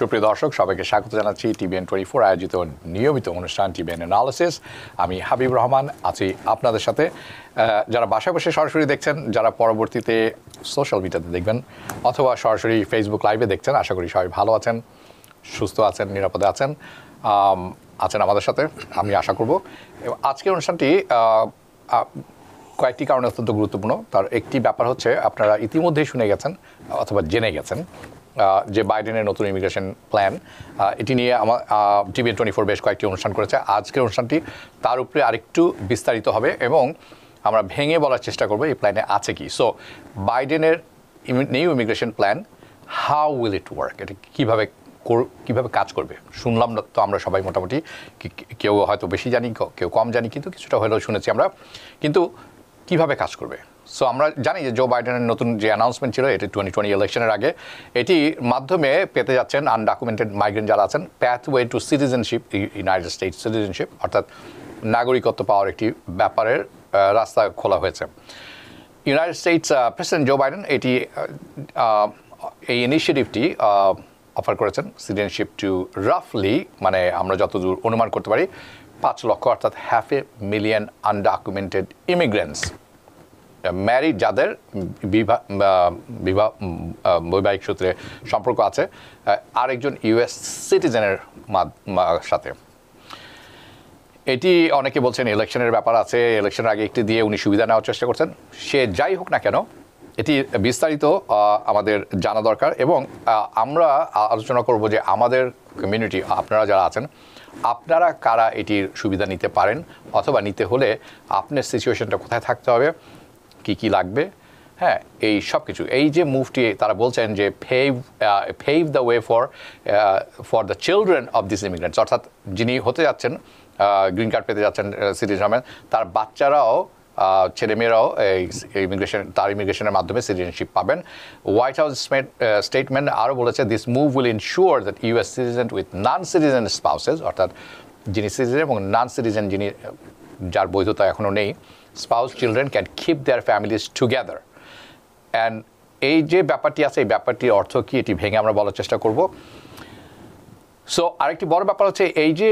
সুপ্রিয় দর্শক সবাইকে স্বাগত জানাচ্ছি টিভিএন টোয়েন্টি ফোর আয়োজিত নিয়মিত অনুষ্ঠান টিভিএন অ্যানালিসিস আমি হাবিব রহমান আছি আপনাদের সাথে যারা বাসায় বসে সরাসরি দেখছেন যারা পরবর্তীতে সোশ্যাল মিডিয়াতে দেখবেন অথবা সরাসরি ফেসবুক লাইভে দেখছেন আশা করি সবাই ভালো আছেন সুস্থ আছেন নিরাপদে আছেন আছেন আমাদের সাথে আমি আশা করব আজকের অনুষ্ঠানটি কয়েকটি কারণে অত্যন্ত গুরুত্বপূর্ণ তার একটি ব্যাপার হচ্ছে আপনারা ইতিমধ্যেই শুনে গেছেন অথবা জেনে গেছেন যে বাইডেনের নতুন ইমিগ্রেশন প্ল্যান এটি নিয়ে আমার টিভিএন টোয়েন্টি ফোর বেশ কয়েকটি অনুষ্ঠান করেছে আজকের অনুষ্ঠানটি তার উপরে আরেকটু বিস্তারিত হবে এবং আমরা ভেঙে বলার চেষ্টা করব এই প্ল্যানে আছে কি সো বাইডেনের new immigration plan how will it work এটা কীভাবে কীভাবে কাজ করবে শুনলাম না তো আমরা সবাই মোটামুটি কেউ হয়তো বেশি জানি কেউ কম জানি কিন্তু কিছুটা হলেও শুনেছি আমরা কিন্তু কিভাবে কাজ করবে সো আমরা জানি যে জো বাইডেনের নতুন যে অ্যানাউন্সমেন্ট ছিল এটি টোয়েন্টি টোয়েন্টি ইলেকশনের আগে এটি মাধ্যমে পেতে যাচ্ছেন আনডকুমেন্টেড মাইগ্রেন্ট যারা আছেন pathway to citizenship United States citizenship অর্থাৎ নাগরিকত্ব পাওয়ার একটি ব্যাপারের রাস্তা খোলা হয়েছে United States president Joe Biden এটি এই ইনিশিয়েটিভটি অফার করেছেন সিটিজেনশিপ টু রাফলি মানে আমরা যতদূর অনুমান করতে পারি পাঁচ লক্ষ অর্থাৎ half a million undocumented immigrants married যাদের বিবাহ বৈবাহিক সূত্রে সম্পর্ক আছে আরেকজন ইউএস সিটিজেনের সাথে এটি অনেকে বলছেন ইলেকশনের ব্যাপার আছে ইলেকশনের আগে একটি দিয়ে উনি সুবিধা নেওয়ার চেষ্টা করছেন সে যাই হোক না কেন এটি বিস্তারিত আমাদের জানা দরকার এবং আমরা আলোচনা করব যে আমাদের কমিউনিটি আপনারা যারা আছেন আপনারা কারা এটির সুবিধা নিতে পারেন অথবা নিতে হলে আপনার সিচুয়েশনটা কোথায় থাকতে হবে কি কি লাগবে হ্যাঁ এই সব কিছু এই যে মুভটি তারা বলছেন যে pave pave the way for for the children of this immigrants অর্থাৎ যিনি হতে যাচ্ছেন গ্রিন কার্ড পেতে যাচ্ছেন সিটিজেন তার বাচ্চারাও ছেলেমেয়েরাও এই ইমিগ্রেশন তার ইমিগ্রেশনের মাধ্যমে সিটিজেনশিপ পাবেন হোয়াইট হাউস স্টেটমেন্ট আরও বলেছে this move will ensure that US citizen with non citizen spouses অর্থাৎ যিনি সিটিজেন এবং নন সিটিজেন যিনি যার বৈধতা এখনও নেই spouse children can keep their families together and এই যে ব্যাপারটি আছে এই ব্যাপারটির অর্থ কী এটি ভেঙে আমরা বলার চেষ্টা করব সো আরেকটি বড় ব্যাপার হচ্ছে এই যে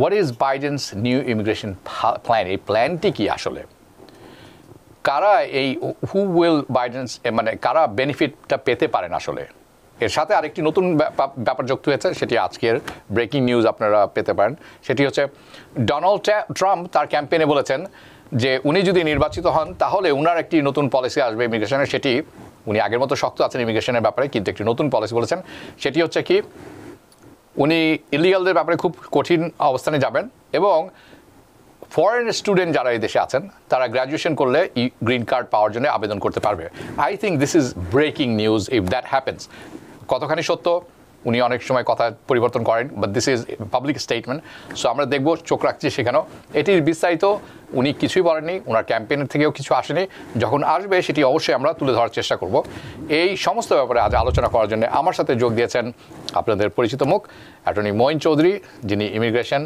what is Biden's new immigration plan এই প্ল্যানটি কী আসলে কারা এই হু উইল বাইডেন্স মানে কারা বেনিফিটটা পেতে পারেন আসলে এর সাথে আরেকটি নতুন ব্যাপার যুক্ত হয়েছে সেটি আজকের ব্রেকিং নিউজ আপনারা পেতে পারেন সেটি হচ্ছে ডোনাল্ড ট্রাম্প তার ক্যাম্পেনে বলেছেন যে উনি যদি নির্বাচিত হন তাহলে উনার একটি নতুন পলিসি আসবে ইমিগ্রেশনের সেটি উনি আগের মতো শক্ত আছেন ইমিগ্রেশনের ব্যাপারে কিন্তু একটি নতুন পলিসি বলেছেন সেটি হচ্ছে কি উনি ইলিগালদের ব্যাপারে খুব কঠিন অবস্থানে যাবেন এবং ফরেন স্টুডেন্ট যারা এই দেশে আছেন তারা গ্র্যাজুয়েশন করলে গ্রিন কার্ড পাওয়ার জন্য আবেদন করতে পারবে I think this is breaking news if that happens কতখানি সত্য উনি অনেক সময় কথা পরিবর্তন করেন but this is public statement so আমরা দেখব চোখ রাখছি সেখানেও এটির বিস্তারিত উনি কিছুই বলেননি ওনার ক্যাম্পেনের থেকেও কিছু আসেনি যখন আসবে সেটি অবশ্যই আমরা তুলে ধরার চেষ্টা করব এই সমস্ত ব্যাপারে আজ আলোচনা করার জন্য আমার সাথে যোগ দিয়েছেন আপনাদের পরিচিত মুখ অ্যাটর্নি মঈন চৌধুরী যিনি ইমিগ্রেশন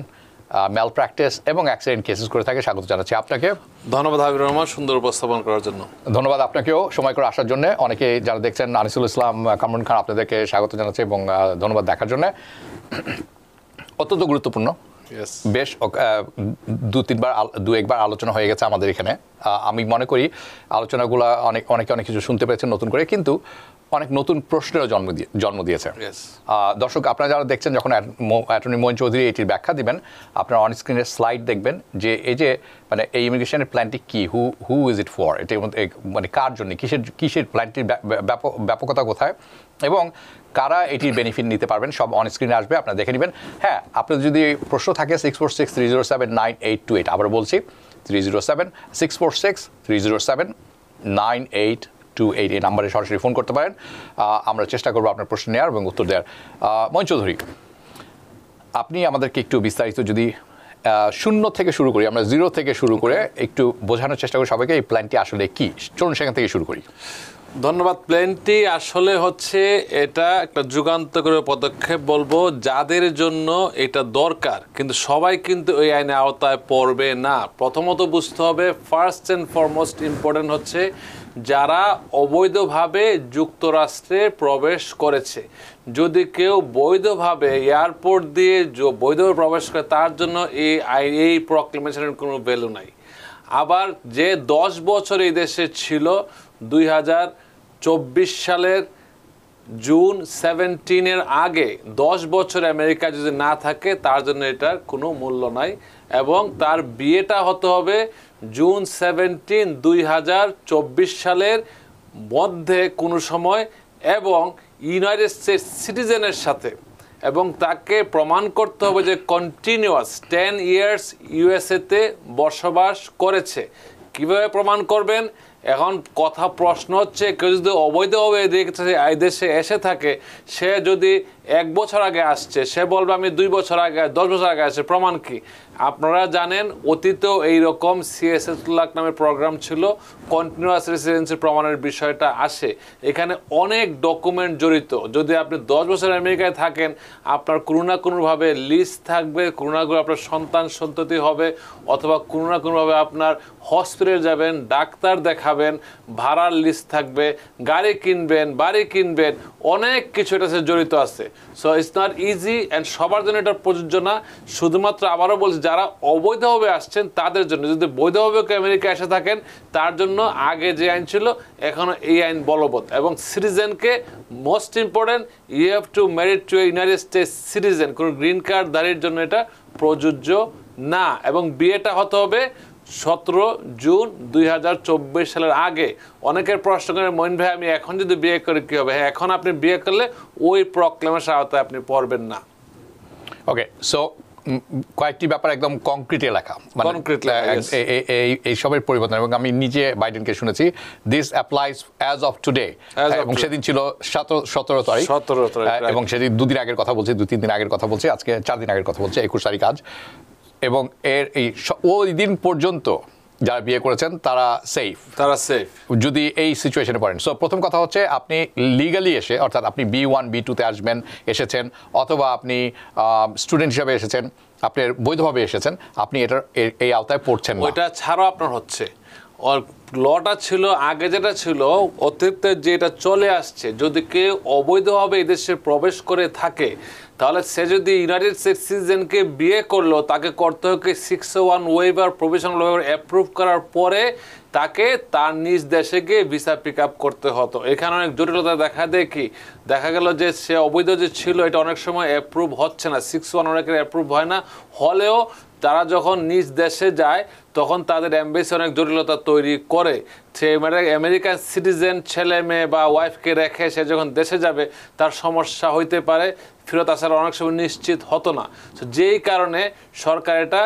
ম্যাল প্র্যাকটিস এবং অ্যাক্সিডেন্ট কেসেস করে থাকে স্বাগত জানাচ্ছি আপনাকে ধন্যবাদ হাবিব রহমান সুন্দর উপস্থাপন করার জন্য ধন্যবাদ আপনাকেও সময় করে আসার জন্য অনেকে যারা দেখছেন আনিসুল ইসলাম কামরুন খান আপনাদেরকে স্বাগত জানাচ্ছি এবং ধন্যবাদ দেখার জন্য অত্যন্ত গুরুত্বপূর্ণ বেশ দু তিনবার দু একবার আলোচনা হয়ে গেছে আমাদের এখানে আমি মনে করি আলোচনাগুলো অনেক অনেকে অনেক কিছু শুনতে পেরেছেন নতুন করে কিন্তু অনেক নতুন প্রশ্নেরও জন্ম দিয়ে জন্ম দিয়েছে দর্শক আপনারা যারা দেখছেন যখন অ্যাটর্নি মোহন চৌধুরী এটির ব্যাখ্যা দিবেন আপনারা অন স্ক্রিনের স্লাইড দেখবেন যে এই যে মানে এই ইমিগ্রেশনের প্ল্যানটি কী হু হু ইজ ইট ফর এটি মানে কার জন্য কিসের কিসের প্ল্যানটির ব্যাপকতা কোথায় এবং কারা এটির বেনিফিট নিতে পারবেন সব অন স্ক্রিনে আসবে আপনারা দেখে নেবেন হ্যাঁ আপনার যদি প্রশ্ন থাকে six four six three zero seven nine eight two eight আবার বলছি three zero seven six four six three zero seven nine eight two eight এই নাম্বারে সরাসরি ফোন করতে পারেন আমরা চেষ্টা করবো আপনার প্রশ্ন নেওয়ার এবং উত্তর দেওয়ার মন চৌধুরী আপনি আমাদেরকে একটু বিস্তারিত যদি শূন্য থেকে শুরু করি আমরা জিরো থেকে শুরু করে একটু বোঝানোর চেষ্টা করি সবাইকে এই প্ল্যানটি আসলে কী চলুন সেখান থেকে শুরু করি ধন্যবাদ প্ল্যানটি আসলে হচ্ছে এটা একটা করে পদক্ষেপ বলবো যাদের জন্য এটা দরকার কিন্তু সবাই কিন্তু এই আইনে আওতায় পড়বে না প্রথমত বুঝতে হবে ফার্স্ট অ্যান্ড ফরমোস্ট ইম্পর্টেন্ট হচ্ছে যারা অবৈধভাবে যুক্তরাষ্ট্রে প্রবেশ করেছে যদি কেউ বৈধভাবে এয়ারপোর্ট দিয়ে বৈধভাবে প্রবেশ করে তার জন্য এই আইন এই প্রক্লেমেশনের কোনো ভ্যালু নাই আবার যে দশ বছর এই দেশে ছিল দুই সালের জুন সেভেন্টিনের আগে দশ বছর আমেরিকা যদি না থাকে তার জন্য এটার কোনো মূল্য নাই এবং তার বিয়েটা হতে হবে জুন সেভেন্টিন দুই সালের মধ্যে কোনো সময় এবং ইউনাইটেড স্টেটস সিটিজেনের সাথে এবং তাকে প্রমাণ করতে হবে যে কন্টিনিউয়াস টেন ইয়ার্স ইউএসএতে বসবাস করেছে কিভাবে প্রমাণ করবেন এখন কথা প্রশ্ন হচ্ছে কেউ যদি অবৈধভাবে দেশে এসে থাকে সে যদি এক বছর আগে আসছে সে বলবে আমি দুই বছর আগে দশ বছর আগে আসছে প্রমাণ কি আপনারা জানেন অতীতেও এইরকম সিএসএস লাখ নামের প্রোগ্রাম ছিল কন্টিনিউয়াস রেসিডেন্সি প্রমাণের বিষয়টা আসে এখানে অনেক ডকুমেন্ট জড়িত যদি আপনি দশ বছর আমেরিকায় থাকেন আপনার কোনো না কোনোভাবে লিস্ট থাকবে কোনো না কোনো আপনার সন্তান সন্ততি হবে অথবা কোনো না কোনোভাবে আপনার হসপিটালে যাবেন ডাক্তার দেখাবেন ভাড়ার লিস্ট থাকবে গাড়ি কিনবেন বাড়ি কিনবেন অনেক কিছু এটা জড়িত আছে so it's not easy and সবার জন্য এটা প্রযোজ্য না শুধুমাত্র আবারও বলছি যারা অবৈধভাবে আসছেন তাদের জন্য যদি বৈধভাবে আমেরিকা এসে থাকেন তার জন্য আগে যে আইন ছিল এখনও এই আইন বলবৎ এবং সিটিজেনকে most important you have to married to a United States citizen কোনো গ্রিন কার্ড দাঁড়ির জন্য এটা প্রযোজ্য না এবং বিয়েটা হতে হবে সতেরো জুন দুই সালের আগে অনেকের প্রশ্ন করে মইন ভাই আমি এখন যদি বিয়ে করি কী হবে হ্যাঁ এখন আপনি বিয়ে করলে ওই প্রক্লেমের আওতায় আপনি পড়বেন না ওকে সো কয়েকটি ব্যাপার একদম কংক্রিট এলাকা কংক্রিট এই এইসবের পরিবর্তন এবং আমি নিজে বাইডেনকে শুনেছি this applies as of today এবং সেদিন ছিল সতেরো সতেরো তারিখ সতেরো তারিখ এবং সেদিন দুদিন আগের কথা বলছি দু তিন দিন আগের কথা বলছি আজকে চার দিন আগের কথা বলছি একুশ তারিখ আজ এবং এর এই ওই দিন পর্যন্ত যারা বিয়ে করেছেন তারা সেফ তারা সেফ যদি এই সিচুয়েশনে পড়েন সো প্রথম কথা হচ্ছে আপনি লিগালি এসে অর্থাৎ আপনি বি ওয়ান বি টুতে আসবেন এসেছেন অথবা আপনি স্টুডেন্ট হিসাবে এসেছেন আপনি বৈধভাবে এসেছেন আপনি এটার এই আওতায় পড়ছেন ওইটা ছাড়াও আপনার হচ্ছে ওর লটা ছিল আগে যেটা ছিল যে যেটা চলে আসছে যদি কেউ অবৈধভাবে এদেশে প্রবেশ করে থাকে তাহলে সে যদি ইউনাইটেড স্টেটস সিটিজেনকে বিয়ে করলো তাকে হবে six one waiver professional waiver approve করার পরে তাকে তার নিজ দেশে গিয়ে ভিসা পিক আপ করতে হতো এখানে অনেক জটিলতা দেখা দেয় কি দেখা গেল যে সে অবৈধ যে ছিল এটা অনেক সময় অ্যাপ্রুভ হচ্ছে না সিক্স ওয়ান oh অনেকের অ্যাপ্রুভ হয় না হলেও তারা যখন নিজ দেশে যায় তখন তাদের অ্যাম্বেসি অনেক জটিলতা তৈরি করে সে আমেরিকান সিটিজেন ছেলে মেয়ে বা ওয়াইফকে রেখে সে যখন দেশে যাবে তার সমস্যা হইতে পারে ফেরত আসার অনেক সময় নিশ্চিত হতো না তো যেই কারণে সরকার এটা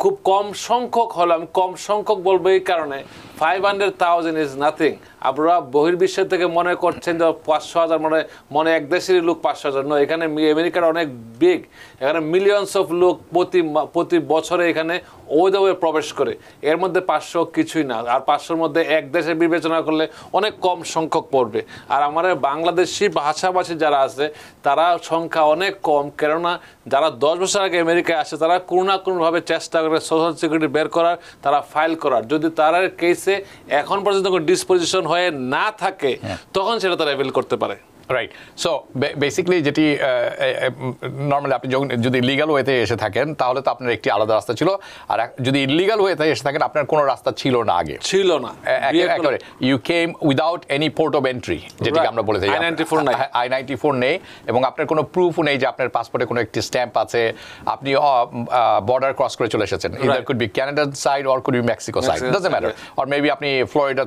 খুব কম সংখ্যক হলাম আমি কম সংখ্যক বলবো এই কারণে five hundred thousand is nothing আপনারা বহির্বিশ্বের থেকে মনে করছেন যে পাঁচশো হাজার মানে মনে এক দেশেরই লোক পাঁচশো হাজার নয় এখানে আমেরিকার অনেক বিগ এখানে মিলিয়নস অফ লোক প্রতি প্রতি বছরে এখানে ওয়েদাওয়ে প্রবেশ করে এর মধ্যে পাঁচশো কিছুই না আর পাঁচশোর মধ্যে এক দেশে বিবেচনা করলে অনেক কম সংখ্যক পড়বে আর আমাদের বাংলাদেশি ভাষাভাষী যারা আছে তারা সংখ্যা অনেক কম কেননা যারা দশ বছর আগে আমেরিকায় আসে তারা কোনো না কোনোভাবে চেষ্টা করে সোশ্যাল সিকিউরিটি বের করার তারা ফাইল করার যদি তারা কেস এখন পর্যন্ত ডিসপোজিশন হয়ে না থাকে হ্যাঁ। তখন সেটা তারা অ্যাভেল করতে পারে রাইট সো বেসিক্যালি যেটি নর্মালি আপনি যখন যদি লিগাল ওয়েতে এসে থাকেন তাহলে তো আপনার একটি আলাদা রাস্তা ছিল আর যদি ইলিগাল ওয়েতে এসে থাকেন আপনার কোনো রাস্তা ছিল না আগে ছিল না you came without any port of entry যেটি আমরা বলে থাকি আই নাইনটি ফোর নেই এবং আপনার কোনো প্রুফও নেই যে আপনার পাসপোর্টে কোনো একটি স্ট্যাম্প আছে আপনি বর্ডার ক্রস করে চলে এসেছেন ইদার কুড বি ক্যানাডার side or could be Mexico side doesn't matter or maybe আপনি ফ্লোরিডা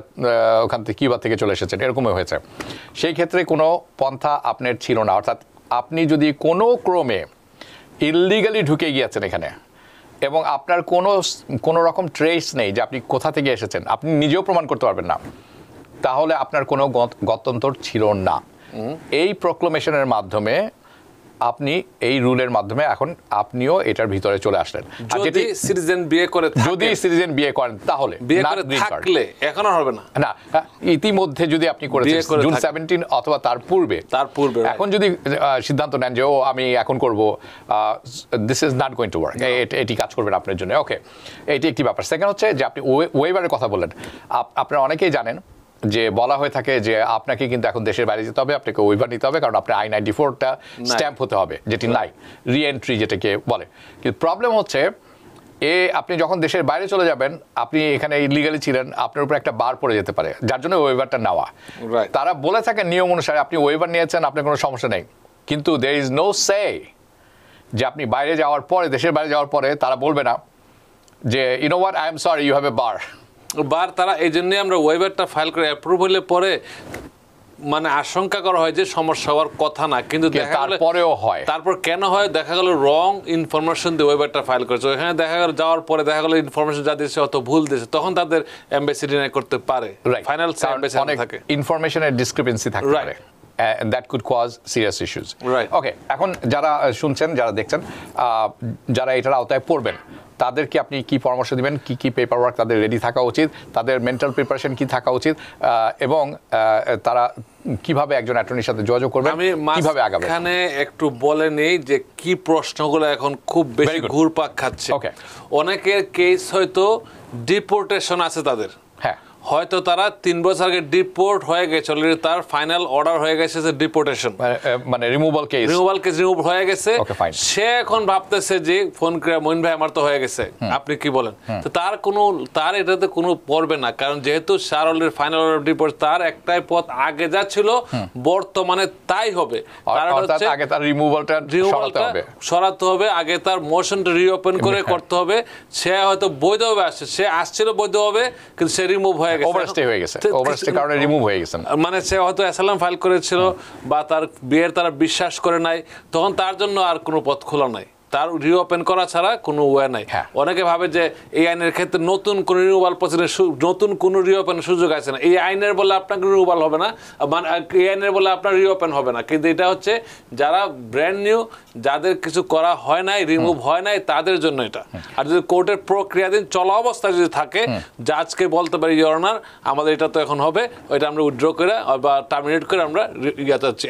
ওখান থেকে কিউবা থেকে চলে এসেছেন এরকমই হয়েছে সেই ক্ষেত্রে কোনো পন্থা আপনার ছিল না অর্থাৎ আপনি যদি কোনো ক্রমে ইলিগালি ঢুকে গিয়েছেন এখানে এবং আপনার কোনো কোনো রকম ট্রেস নেই যে আপনি কোথা থেকে এসেছেন আপনি নিজেও প্রমাণ করতে পারবেন না তাহলে আপনার কোনো গত্যন্তর ছিল না এই প্রক্লোমেশনের মাধ্যমে আপনি এই রুলের মাধ্যমে এখন আপনিও এটার ভিতরে চলে আসলেন যদি সিটিজেন বিয়ে করে যদি সিটিজেন বিয়ে করেন তাহলে থাকলে এখন হবে না না হ্যাঁ, ইতিমধ্যে যদি আপনি করেছেন জুন 17 অথবা তার পূর্বে তার পূর্বে এখন যদি সিদ্ধান্ত নেন যে ও আমি এখন করব this is not going to work এটি কাজ করবেন আপনার জন্য ওকে এটি একটি ব্যাপার সেকেন্ড হচ্ছে যে আপনি ওয়েবারের কথা বললেন আপনারা অনেকেই জানেন যে বলা হয়ে থাকে যে আপনাকে কিন্তু এখন দেশের বাইরে যেতে হবে আপনাকে ওইবার নিতে হবে কারণ আপনার আই নাইনটি ফোরটা স্ট্যাম্প হতে হবে যেটি নাই রিএন্ট্রি যেটাকে বলে কিন্তু প্রবলেম হচ্ছে এ আপনি যখন দেশের বাইরে চলে যাবেন আপনি এখানে ইলিগালি ছিলেন আপনার উপর একটা বার পড়ে যেতে পারে যার জন্য ওয়েভারটা নেওয়া তারা বলে থাকে নিয়ম অনুসারে আপনি ওয়েভার নিয়েছেন আপনার কোনো সমস্যা নেই কিন্তু দের ইজ নো সে যে আপনি বাইরে যাওয়ার পরে দেশের বাইরে যাওয়ার পরে তারা বলবে না যে you know I am sorry you have a bar bar তারা এই জন্যে আমরা ওয়েবারটা ফাইল করে অ্যাপ্রুভ হলে পরে মানে আশঙ্কা করা হয় যে সমস্যা হওয়ার কথা না কিন্তু তারপরেও হয় তারপর কেন হয় দেখা গেল রং ইনফরমেশন দিয়ে ওয়েবারটা ফাইল করেছে ওখানে দেখা গেল যাওয়ার পরে দেখা গেল ইনফরমেশন যা দিয়েছে অত ভুল দিয়েছে তখন তাদের এমবেসি ডিনাই করতে পারে ফাইনাল থাকে ইনফরমেশনের ডিসক্রিপেন্সি থাকে right that could cause serious issues okay এখন যারা শুনছেন যারা দেখছেন যারা এটার আওতায় পড়বেন তাদেরকে আপনি কি পরামর্শ দিবেন কি কি পেপার ওয়ার্ক তাদের রেডি থাকা উচিত তাদের মেন্টাল প্রিপারেশন কি থাকা উচিত এবং তারা কিভাবে একজন অ্যাটর্নির সাথে যোগাযোগ করবে আমি কিভাবে আগাবে এখানে একটু বলে নেই যে কি প্রশ্নগুলো এখন খুব বেশি ঘুরপাক খাচ্ছে ওকে অনেকের কেস হয়তো ডিপোর্টেশন আছে তাদের হ্যাঁ হয়তো তারা তিন বছর আগে ডিপোর্ট হয়ে গেছে অলরেডি তার ফাইনাল অর্ডার হয়ে গেছে যে ডিপোর্টেশন মানে removal case removal case remove হয়ে গেছে সে এখন ভাবতেছে যে ফোন করে মইন ভাই আমার তো হয়ে গেছে আপনি কি বলেন তো তার কোনো তার এটাতে কোনো পড়বে না কারণ যেহেতু সার অলরেডি ফাইনাল অর্ডার ডিপোর্ট তার একটাই পথ আগে যা ছিল বর্তমানে তাই হবে আগে তার রিমুভালটা সরাতে হবে সরাতে হবে আগে তার মোশনটা রিওপেন করে হ্যাঁ। করতে হবে সে হয়তো বৈধভাবে আসছে সে আসছিল বৈধভাবে কিন্তু সে রিমুভ হয়ে হয়ে গেছে ওভারস্টে হয়ে গেছে ওভারস্টে কারণে রিমুভ হয়ে গেছেন মানে সে হয়তো ফাইল করেছিল বা তার বিয়ের তারা বিশ্বাস করে নাই তখন তার জন্য আর কোনো পথ খোলা নাই তার রিওপেন করা ছাড়া কোনো ওয়ে নাই হ্যাঁ। অনেকে ভাবে যে এই আইনের ক্ষেত্রে নতুন কোন রিনিউবাল প্রসিডেন্ট নতুন কোন রিওপেনের সুযোগ আছে না এই আইনের বলে আপনাকে রিনিউবাল হবে না মানে এই আইনের বলে আপনার রিওপেন হবে না কিন্তু এটা হচ্ছে যারা ব্র্যান্ড নিউ যাদের কিছু করা হয় নাই রিমুভ হয় নাই তাদের জন্য এটা আচ্ছা। আর যদি কোর্টের প্রক্রিয়াধীন চলা অবস্থায় যদি থাকে জাজকে বলতে পারি ইয়রনার আমাদের এটা তো এখন হবে ওইটা আমরা উইথড্র করে বা টার্মিনেট করে আমরা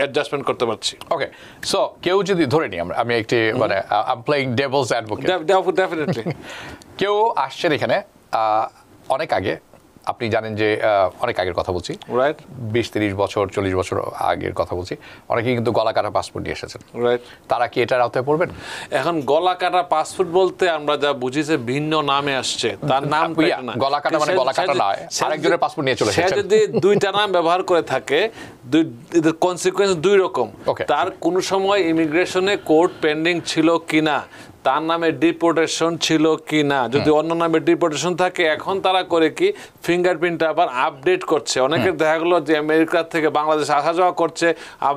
অ্যাডজাস্টমেন্ট করতে পারছি ওকে সো কেউ যদি ধরে নিই আমরা আমি একটি মানে I'm playing devil's advocate definitely কেউ আসছেন এখানে অনেক আগে আপনি জানেন যে অনেক আগের কথা বলছি রাইট বিশ তিরিশ বছর চল্লিশ বছর আগের কথা বলছি অনেকেই কিন্তু গলা কাটা পাসপোর্ট নিয়ে এসেছেন রাইট তারা কি এটার আওতায় পড়বেন এখন গলা কাটা পাসপোর্ট বলতে আমরা যা বুঝি যে ভিন্ন নামে আসছে তার নাম গলা কাটা মানে গলা কাটা না আরেকজনের পাসপোর্ট নিয়ে চলে এসেছে যদি দুইটা নাম ব্যবহার করে থাকে দুই কনসিকোয়েন্স দুই রকম তার কোন সময় ইমিগ্রেশনে কোর্ট পেন্ডিং ছিল কিনা তার নামে ডিপোর্টেশন ছিল কি না যদি অন্য নামে ডিপোর্টেশন থাকে এখন তারা করে কি ফিঙ্গারপ্রিন্ট আবার আপডেট করছে অনেকের দেখা গেলো যে আমেরিকার থেকে বাংলাদেশ আসা যাওয়া করছে হ্যাঁ।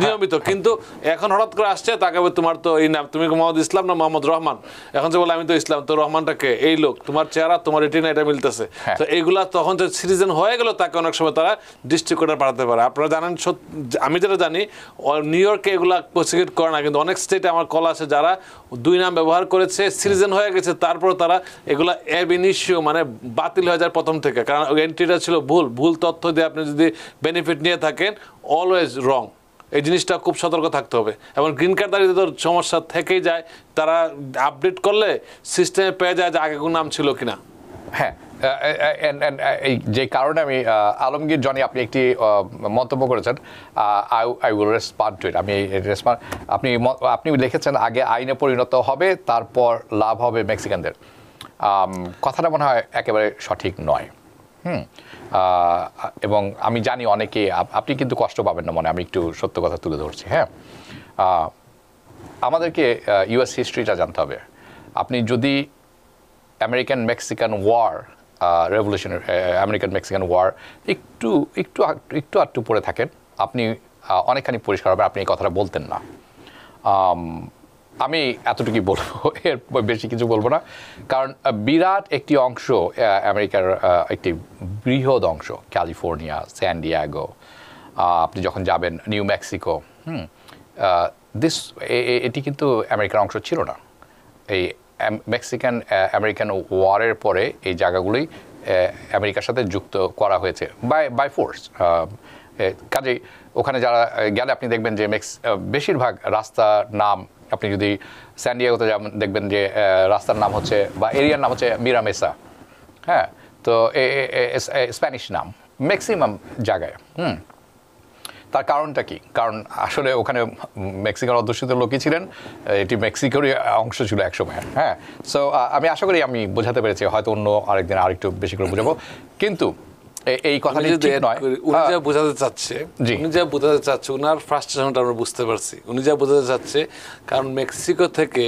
নিয়মিত কিন্তু এখন হঠাৎ করে আসছে তাকে তোমার তো এই নাম তুমি মোহাম্মদ ইসলাম না মোহাম্মদ রহমান এখন যে বলে আমি তো ইসলাম তো রহমানটাকে এই লোক তোমার চেহারা তোমার এটি না এটা মিলতেছে হ্যাঁ। তো এইগুলা তখন যে সিটিজেন হয়ে গেল তাকে অনেক সময় তারা ডিস্ট্রিক্ট পাঠাতে পারে আপনারা জানেন আমি যেটা জানি নিউ ইয়র্কে এগুলা প্রসিকিউট করে না কিন্তু অনেক স্টেটে আমার কল আছে যারা দুই নাম ব্যবহার করেছে সিরিজেন হয়ে গেছে তারপর তারা এগুলো অ্যাবিনিশিও মানে বাতিল হয়ে যায় প্রথম থেকে কারণ এন্ট্রিটা ছিল ভুল ভুল তথ্য দিয়ে আপনি যদি বেনিফিট নিয়ে থাকেন অলওয়েজ রং এই জিনিসটা খুব সতর্ক থাকতে হবে এবং গ্রিন কার্ড দাঁড়িয়ে তো সমস্যা থেকেই যায় তারা আপডেট করলে সিস্টেমে পেয়ে যায় যে আগে কোন নাম ছিল কিনা হ্যাঁ যে কারণে আমি আলমগীর জনি আপনি একটি মন্তব্য করেছেন I I will respond to it আমি রেসপন্ড আপনি আপনি লিখেছেন আগে আইনে পরিণত হবে তারপর লাভ হবে মেক্সিকানদের কথাটা মনে হয় একেবারে সঠিক নয় হুম এবং আমি জানি অনেকে আপনি কিন্তু কষ্ট পাবেন না মনে আমি একটু সত্য কথা তুলে ধরছি হ্যাঁ আমাদেরকে ইউএস হিস্ট্রিটা জানতে হবে আপনি যদি আমেরিকান মেক্সিকান ওয়ার রেভলিউশনের আমেরিকান মেক্সিকান ওয়ার একটু একটু একটু আটটু পড়ে থাকেন আপনি অনেকখানি পরিষ্কার হবে আপনি এই কথাটা বলতেন না আমি এতটুকুই বলবো এর বেশি কিছু বলবো না কারণ বিরাট একটি অংশ আমেরিকার একটি বৃহৎ অংশ ক্যালিফোর্নিয়া স্যান ডিয়াগো আপনি যখন যাবেন নিউ মেক্সিকো হুম দিস এটি কিন্তু আমেরিকার অংশ ছিল না এই মেক্সিকান আমেরিকান ওয়ারের পরে এই জায়গাগুলি আমেরিকার সাথে যুক্ত করা হয়েছে বাই বাই ফোর্স কাজেই ওখানে যারা গেলে আপনি দেখবেন যে মেক্স বেশিরভাগ রাস্তার নাম আপনি যদি স্যান্ডিয়াগোতে যেমন দেখবেন যে রাস্তার নাম হচ্ছে বা এরিয়ার নাম হচ্ছে মিরামেসা হ্যাঁ তো স্প্যানিশ নাম ম্যাক্সিমাম জায়গায় হুম তার কারণটা কি কারণ আসলে ওখানে মেক্সিকোর অধ্যুষিত লোকই ছিলেন এটি মেক্সিকোরই অংশ ছিল একসময় হ্যাঁ সো আমি আশা করি আমি বোঝাতে পেরেছি হয়তো অন্য আরেকদিন আরেকটু বেশি করে বুঝাবো কিন্তু এই কথা ঠিক নয় হ্যাঁ। উনি যা বোঝাতে চাচ্ছে উনি যা বোঝাতে চাচ্ছে ওনার ফ্রাস্ট্রেশনটা আমরা বুঝতে পারছি উনি যা বোঝাতে চাচ্ছে কারণ মেক্সিকো থেকে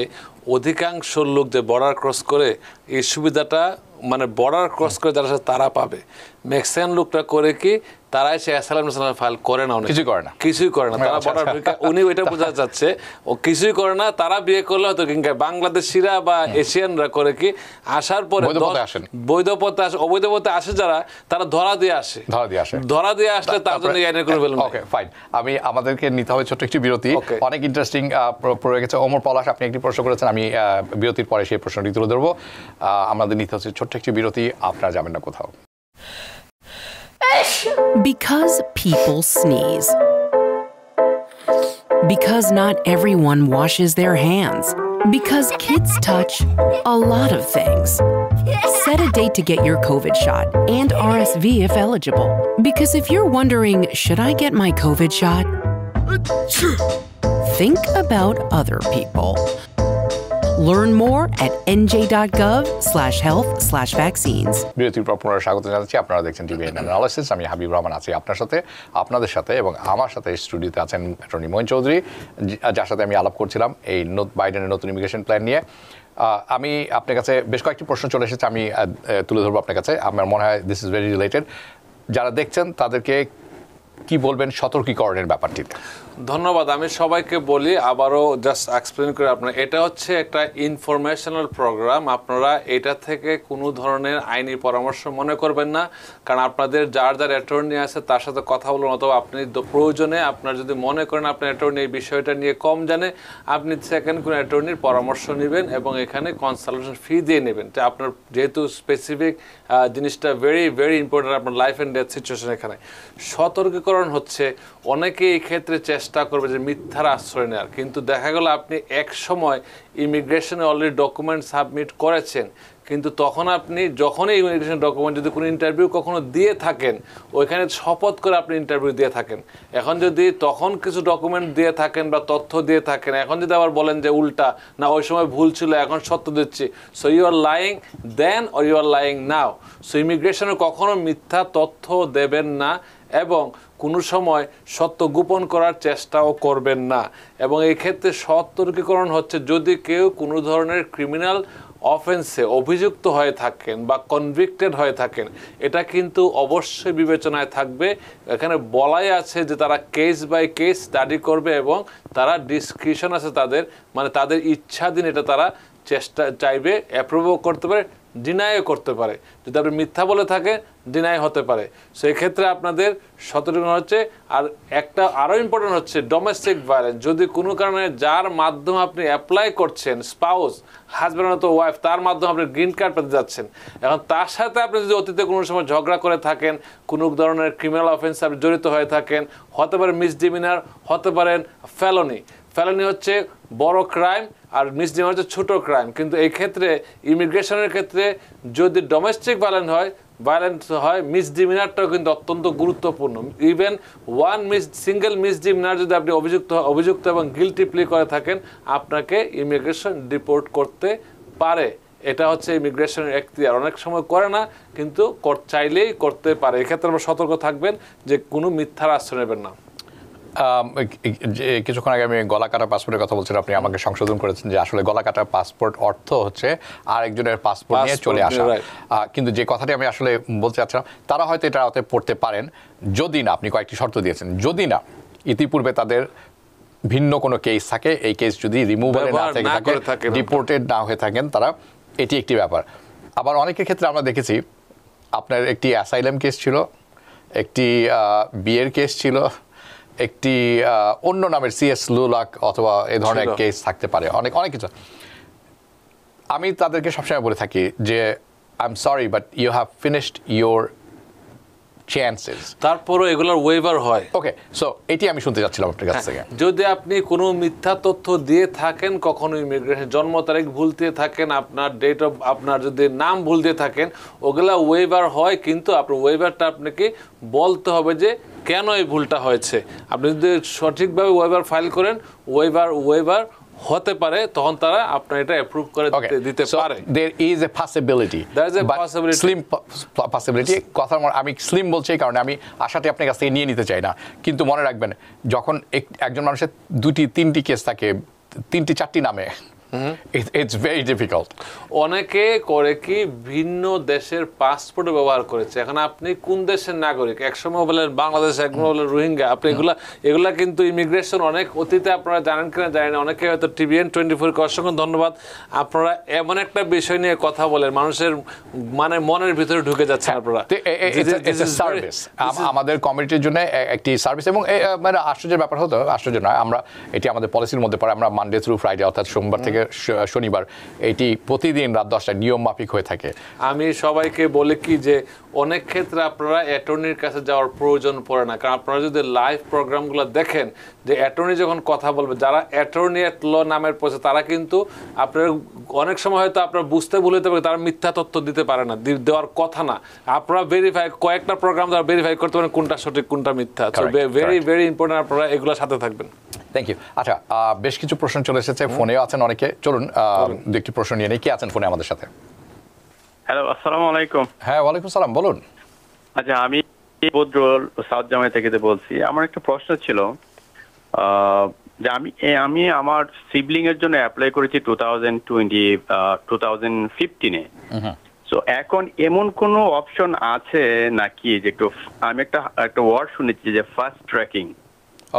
অধিকাংশ লোক যে বর্ডার ক্রস করে এই সুবিধাটা মানে বর্ডার ক্রস করে যারা তারা পাবে মেক্সিকান লোকটা করে কি তারাই সে সালাম সালাম ফাইল করে না কিছুই করে না কিছুই করে না তারা আচ্ছা, বড় আচ্ছা। উনি ওইটা বোঝা যাচ্ছে ও কিছুই করে না তারা বিয়ে করলে হয়তো কিংবা বাংলাদেশিরা বা এশিয়ানরা করে কি আসার পরে আসেন বৈধ পথে আসে অবৈধ পথে আসে যারা তারা ধরা দিয়ে আসে ধরা দিয়ে আসে ধরা দিয়ে আসলে তার জন্য আইনের কোনো ভ্যালু ওকে ফাইন আমি আমাদেরকে নিতে হবে ছোট্ট একটি বিরতি অনেক ইন্টারেস্টিং পড়ে গেছে অমর পলাশ আপনি একটি প্রশ্ন করেছেন আমি বিরতির পরে সেই প্রশ্নটি তুলে ধরবো আমাদের নিতে হচ্ছে ছোট্ট একটি বিরতি আপনারা যাবেন না কোথাও Because people sneeze. Because not everyone washes their hands. Because kids touch a lot of things. Set a date to get your COVID shot and RSV if eligible. Because if you're wondering, should I get my COVID shot? Think about other people. Learn more at nj.gov slash health slash vaccines. বিরতির পর পুনরায় স্বাগত জানাচ্ছি আপনারা দেখছেন TVN analysis আমি হাবিব রহমান আছি আপনার সাথে আপনাদের সাথে এবং আমার সাথে স্টুডিওতে আছেন অ্যাটর্নি মোহন চৌধুরী যার সাথে আমি আলাপ করছিলাম এই বাইডেনের নতুন ইমিগ্রেশন প্ল্যান নিয়ে আমি আপনার কাছে বেশ কয়েকটি প্রশ্ন চলে এসেছে আমি তুলে ধরবো আপনার কাছে আমার মনে হয় দিস ইজ ভেরি রিলেটেড যারা দেখছেন তাদেরকে কি বলবেন সতর্কীকরণের ব্যাপারটিতে ধন্যবাদ আমি সবাইকে বলি আবারও জাস্ট এক্সপ্লেন করে আপনার এটা হচ্ছে একটা ইনফরমেশনাল প্রোগ্রাম আপনারা এটা থেকে কোনো ধরনের আইনি পরামর্শ মনে করবেন না কারণ আপনাদের যার যার অ্যাটর্নি আছে তার সাথে কথা বলুন অথবা আপনি প্রয়োজনে আপনার যদি মনে করেন আপনার অ্যাটর্নি এই বিষয়টা নিয়ে কম জানে আপনি সেকেন্ড কোনো অ্যাটর্নির পরামর্শ নেবেন এবং এখানে কনসালটেশন ফি দিয়ে নেবেন তো আপনার যেহেতু স্পেসিফিক জিনিসটা ভেরি ভেরি ইম্পর্টেন্ট আপনার লাইফ অ্যান্ড ডেথ সিচুয়েশন এখানে সতর্কীকরণ উপকরণ হচ্ছে অনেকে এই ক্ষেত্রে চেষ্টা করবে যে মিথ্যার আশ্রয় নেওয়ার কিন্তু দেখা গেল আপনি এক সময় ইমিগ্রেশনে অলরেডি ডকুমেন্ট সাবমিট করেছেন কিন্তু তখন আপনি যখনই ইমিগ্রেশন ডকুমেন্ট যদি কোনো ইন্টারভিউ কখনো দিয়ে থাকেন ওইখানে শপথ করে আপনি ইন্টারভিউ দিয়ে থাকেন এখন যদি তখন কিছু ডকুমেন্ট দিয়ে থাকেন বা তথ্য দিয়ে থাকেন এখন যদি আবার বলেন যে উল্টা না ওই সময় ভুল ছিল এখন সত্য দিচ্ছি so you are lying then or you are lying now so ইমিগ্রেশনে কখনো মিথ্যা তথ্য দেবেন না এবং কোনো সময় সত্য গোপন করার চেষ্টাও করবেন না এবং এই ক্ষেত্রে সতর্কীকরণ হচ্ছে যদি কেউ কোনো ধরনের ক্রিমিনাল অফেন্সে অভিযুক্ত হয়ে থাকেন বা কনভিক্টেড হয়ে থাকেন এটা কিন্তু অবশ্যই বিবেচনায় থাকবে এখানে বলাই আছে যে তারা কেস বাই কেস স্টাডি করবে এবং তারা ডিসক্রিপশন আছে তাদের মানে তাদের ইচ্ছাধীন এটা তারা চেষ্টা চাইবে অ্যাপ্রুভও করতে পারে ডিনাইও করতে পারে যদি আপনি মিথ্যা বলে থাকে ডিনাই হতে পারে সেই ক্ষেত্রে আপনাদের সতর্ক হচ্ছে আর একটা আরও ইম্পর্টেন্ট হচ্ছে ডোমেস্টিক ভায়োলেন্স যদি কোনো কারণে যার মাধ্যমে আপনি অ্যাপ্লাই করছেন স্পাউস হাজব্যান্ড অথবা ওয়াইফ তার মাধ্যমে আপনি গ্রিন কার্ড পেতে যাচ্ছেন এখন তার সাথে আপনি যদি অতীতে কোনো সময় ঝগড়া করে থাকেন কোনো ধরনের ক্রিমিনাল অফেন্স আপনি জড়িত হয়ে থাকেন হতে পারে মিসডিমিনার হতে পারেন ফেলনি ফেলনি হচ্ছে বড় ক্রাইম আর মিসডিমার হচ্ছে ছোটো ক্রাইম কিন্তু এই ক্ষেত্রে ইমিগ্রেশনের ক্ষেত্রে যদি ডোমেস্টিক ভায়োলেন্স হয় ভায়োলেন্স হয় মিসডিমিনারটাও কিন্তু অত্যন্ত গুরুত্বপূর্ণ even one miss single misdemeanor যদি আপনি অভিযুক্ত অভিযুক্ত এবং গিলটি প্লে করে থাকেন আপনাকে ইমিগ্রেশন ডিপোর্ট করতে পারে এটা হচ্ছে ইমিগ্রেশনের আর অনেক সময় করে না কিন্তু চাইলেই করতে পারে এক্ষেত্রে আমরা সতর্ক থাকবেন যে কোনো মিথ্যার আশ্রয় নেবেন না কিছুক্ষণ আগে আমি গলা কাটা পাসপোর্টের কথা বলছিলাম আপনি আমাকে সংশোধন করেছেন যে আসলে গলা কাটা পাসপোর্ট অর্থ হচ্ছে আরেকজনের পাসপোর্ট নিয়ে চলে আসা কিন্তু যে কথাটি আমি আসলে বলতে চাচ্ছিলাম তারা হয়তো এটা হতে পড়তে পারেন যদি না আপনি কয়েকটি শর্ত দিয়েছেন যদি না ইতিপূর্বে তাদের ভিন্ন কোনো কেস থাকে এই কেস যদি রিমুভাল না থেকে থাকে ডিপোর্টেড না হয়ে থাকেন তারা এটি একটি ব্যাপার আবার অনেকের ক্ষেত্রে আমরা দেখেছি আপনার একটি অ্যাসাইলাম কেস ছিল একটি বিয়ের কেস ছিল একটি অন্য নামের সিএস লুলাক অথবা এ ধরনের কেস থাকতে পারে অনেক অনেক কিছু আমি তাদেরকে সবসময় বলে থাকি যে I am sorry but you have finished your chances তারপরও এগুলোর ওয়েভার হয় ওকে সো এটি আমি শুনতে যাচ্ছিলাম আপনার কাছ হ্যাঁ, থেকে যদি আপনি কোনো মিথ্যা তথ্য দিয়ে থাকেন কখনো ইমিগ্রেশন জন্ম তারিখ ভুল দিয়ে থাকেন আপনার ডেট অফ আপনার যদি নাম ভুল দিয়ে থাকেন ওগুলা ওয়েভার হয় কিন্তু আপনার ওয়েভারটা আপনাকে বলতে হবে যে কেন এই ভুলটা হয়েছে আপনি যদি সঠিকভাবে ওয়েভার ফাইল করেন ওয়েভার ওয়েভার হতে পারে তখন তারা আপনার এটা অ্যাপ্রুভ করে দিতে পারে there is a possibility there is a possibility slim possibility কথার আমি স্লিম বলছি এই কারণে আমি আশাটি আপনার কাছ থেকে নিয়ে নিতে চাই না কিন্তু মনে রাখবেন যখন একজন মানুষের দুটি তিনটি কেস থাকে তিনটি চারটি নামে ইটস ভেরি ডিফিকাল্ট অনেকে করে কি ভিন্ন দেশের পাসপোর্ট ব্যবহার করেছে এখন আপনি কোন দেশের নাগরিক একসময় বলেন বাংলাদেশ একসময় বলেন রোহিঙ্গা আপনি এগুলা এগুলা কিন্তু ইমিগ্রেশন অনেক অতীতে আপনারা জানেন কিনা জানেন অনেকে হয়তো টিভিএন টোয়েন্টি ফোরকে অসংখ্য ধন্যবাদ আপনারা এমন একটা বিষয় নিয়ে কথা বলেন মানুষের মানে মনের ভিতরে ঢুকে যাচ্ছে হ্যাঁ, আপনারা আমাদের কমিটির জন্য একটি সার্ভিস এবং মানে আশ্চর্যের ব্যাপার হতো আশ্চর্য নয় আমরা এটি আমাদের পলিসির মধ্যে পড়ে আমরা মানডে থ্রু ফ্রাইডে অর্থাৎ সোমবার থেকে শনিবার এটি প্রতিদিন রাত দশটায় নিয়ম মাফিক হয়ে থাকে আমি সবাইকে বলে কি যে অনেক ক্ষেত্রে আপনারা অ্যাটর্নির কাছে যাওয়ার প্রয়োজন পড়ে না কারণ আপনারা যদি লাইভ প্রোগ্রামগুলো দেখেন যে অ্যাটর্নি যখন কথা বলবে যারা অ্যাটর্নি অ্যাট ল নামের পড়ছে তারা কিন্তু আপনার অনেক সময় হয়তো আপনার বুঝতে ভুলে যেতে পারে তারা মিথ্যা তথ্য দিতে পারে না দেওয়ার কথা না আপনারা ভেরিফাই কয়েকটা প্রোগ্রাম দ্বারা ভেরিফাই করতে পারেন কোনটা সঠিক কোনটা মিথ্যা ভেরি ভেরি ইম্পর্টেন্ট আপনারা এগুলো সাথে থাকবেন থ্যাংক ইউ আচ্ছা বেশ কিছু প্রশ্ন চলে এসেছে ফোনেও আছেন অনেকে চলুন দু একটি প্রশ্ন নিয়ে নিই কে আছেন ফোনে আমাদের সাথে হ্যালো আসসালামু আলাইকুম হ্যাঁ ওয়ালাইকুম সালাম বলুন আচ্ছা আমি বদরুল সাউথ জামাই থেকে বলছি আমার একটা প্রশ্ন ছিল যে আমি আমি আমার সিবলিং এর জন্য অ্যাপ্লাই করেছি two thousand twenty two thousand ফিফটিনে তো এখন এমন কোন অপশন আছে নাকি যে একটু আমি একটা একটা ওয়ার্ড শুনেছি যে ফার্স্ট ট্র্যাকিং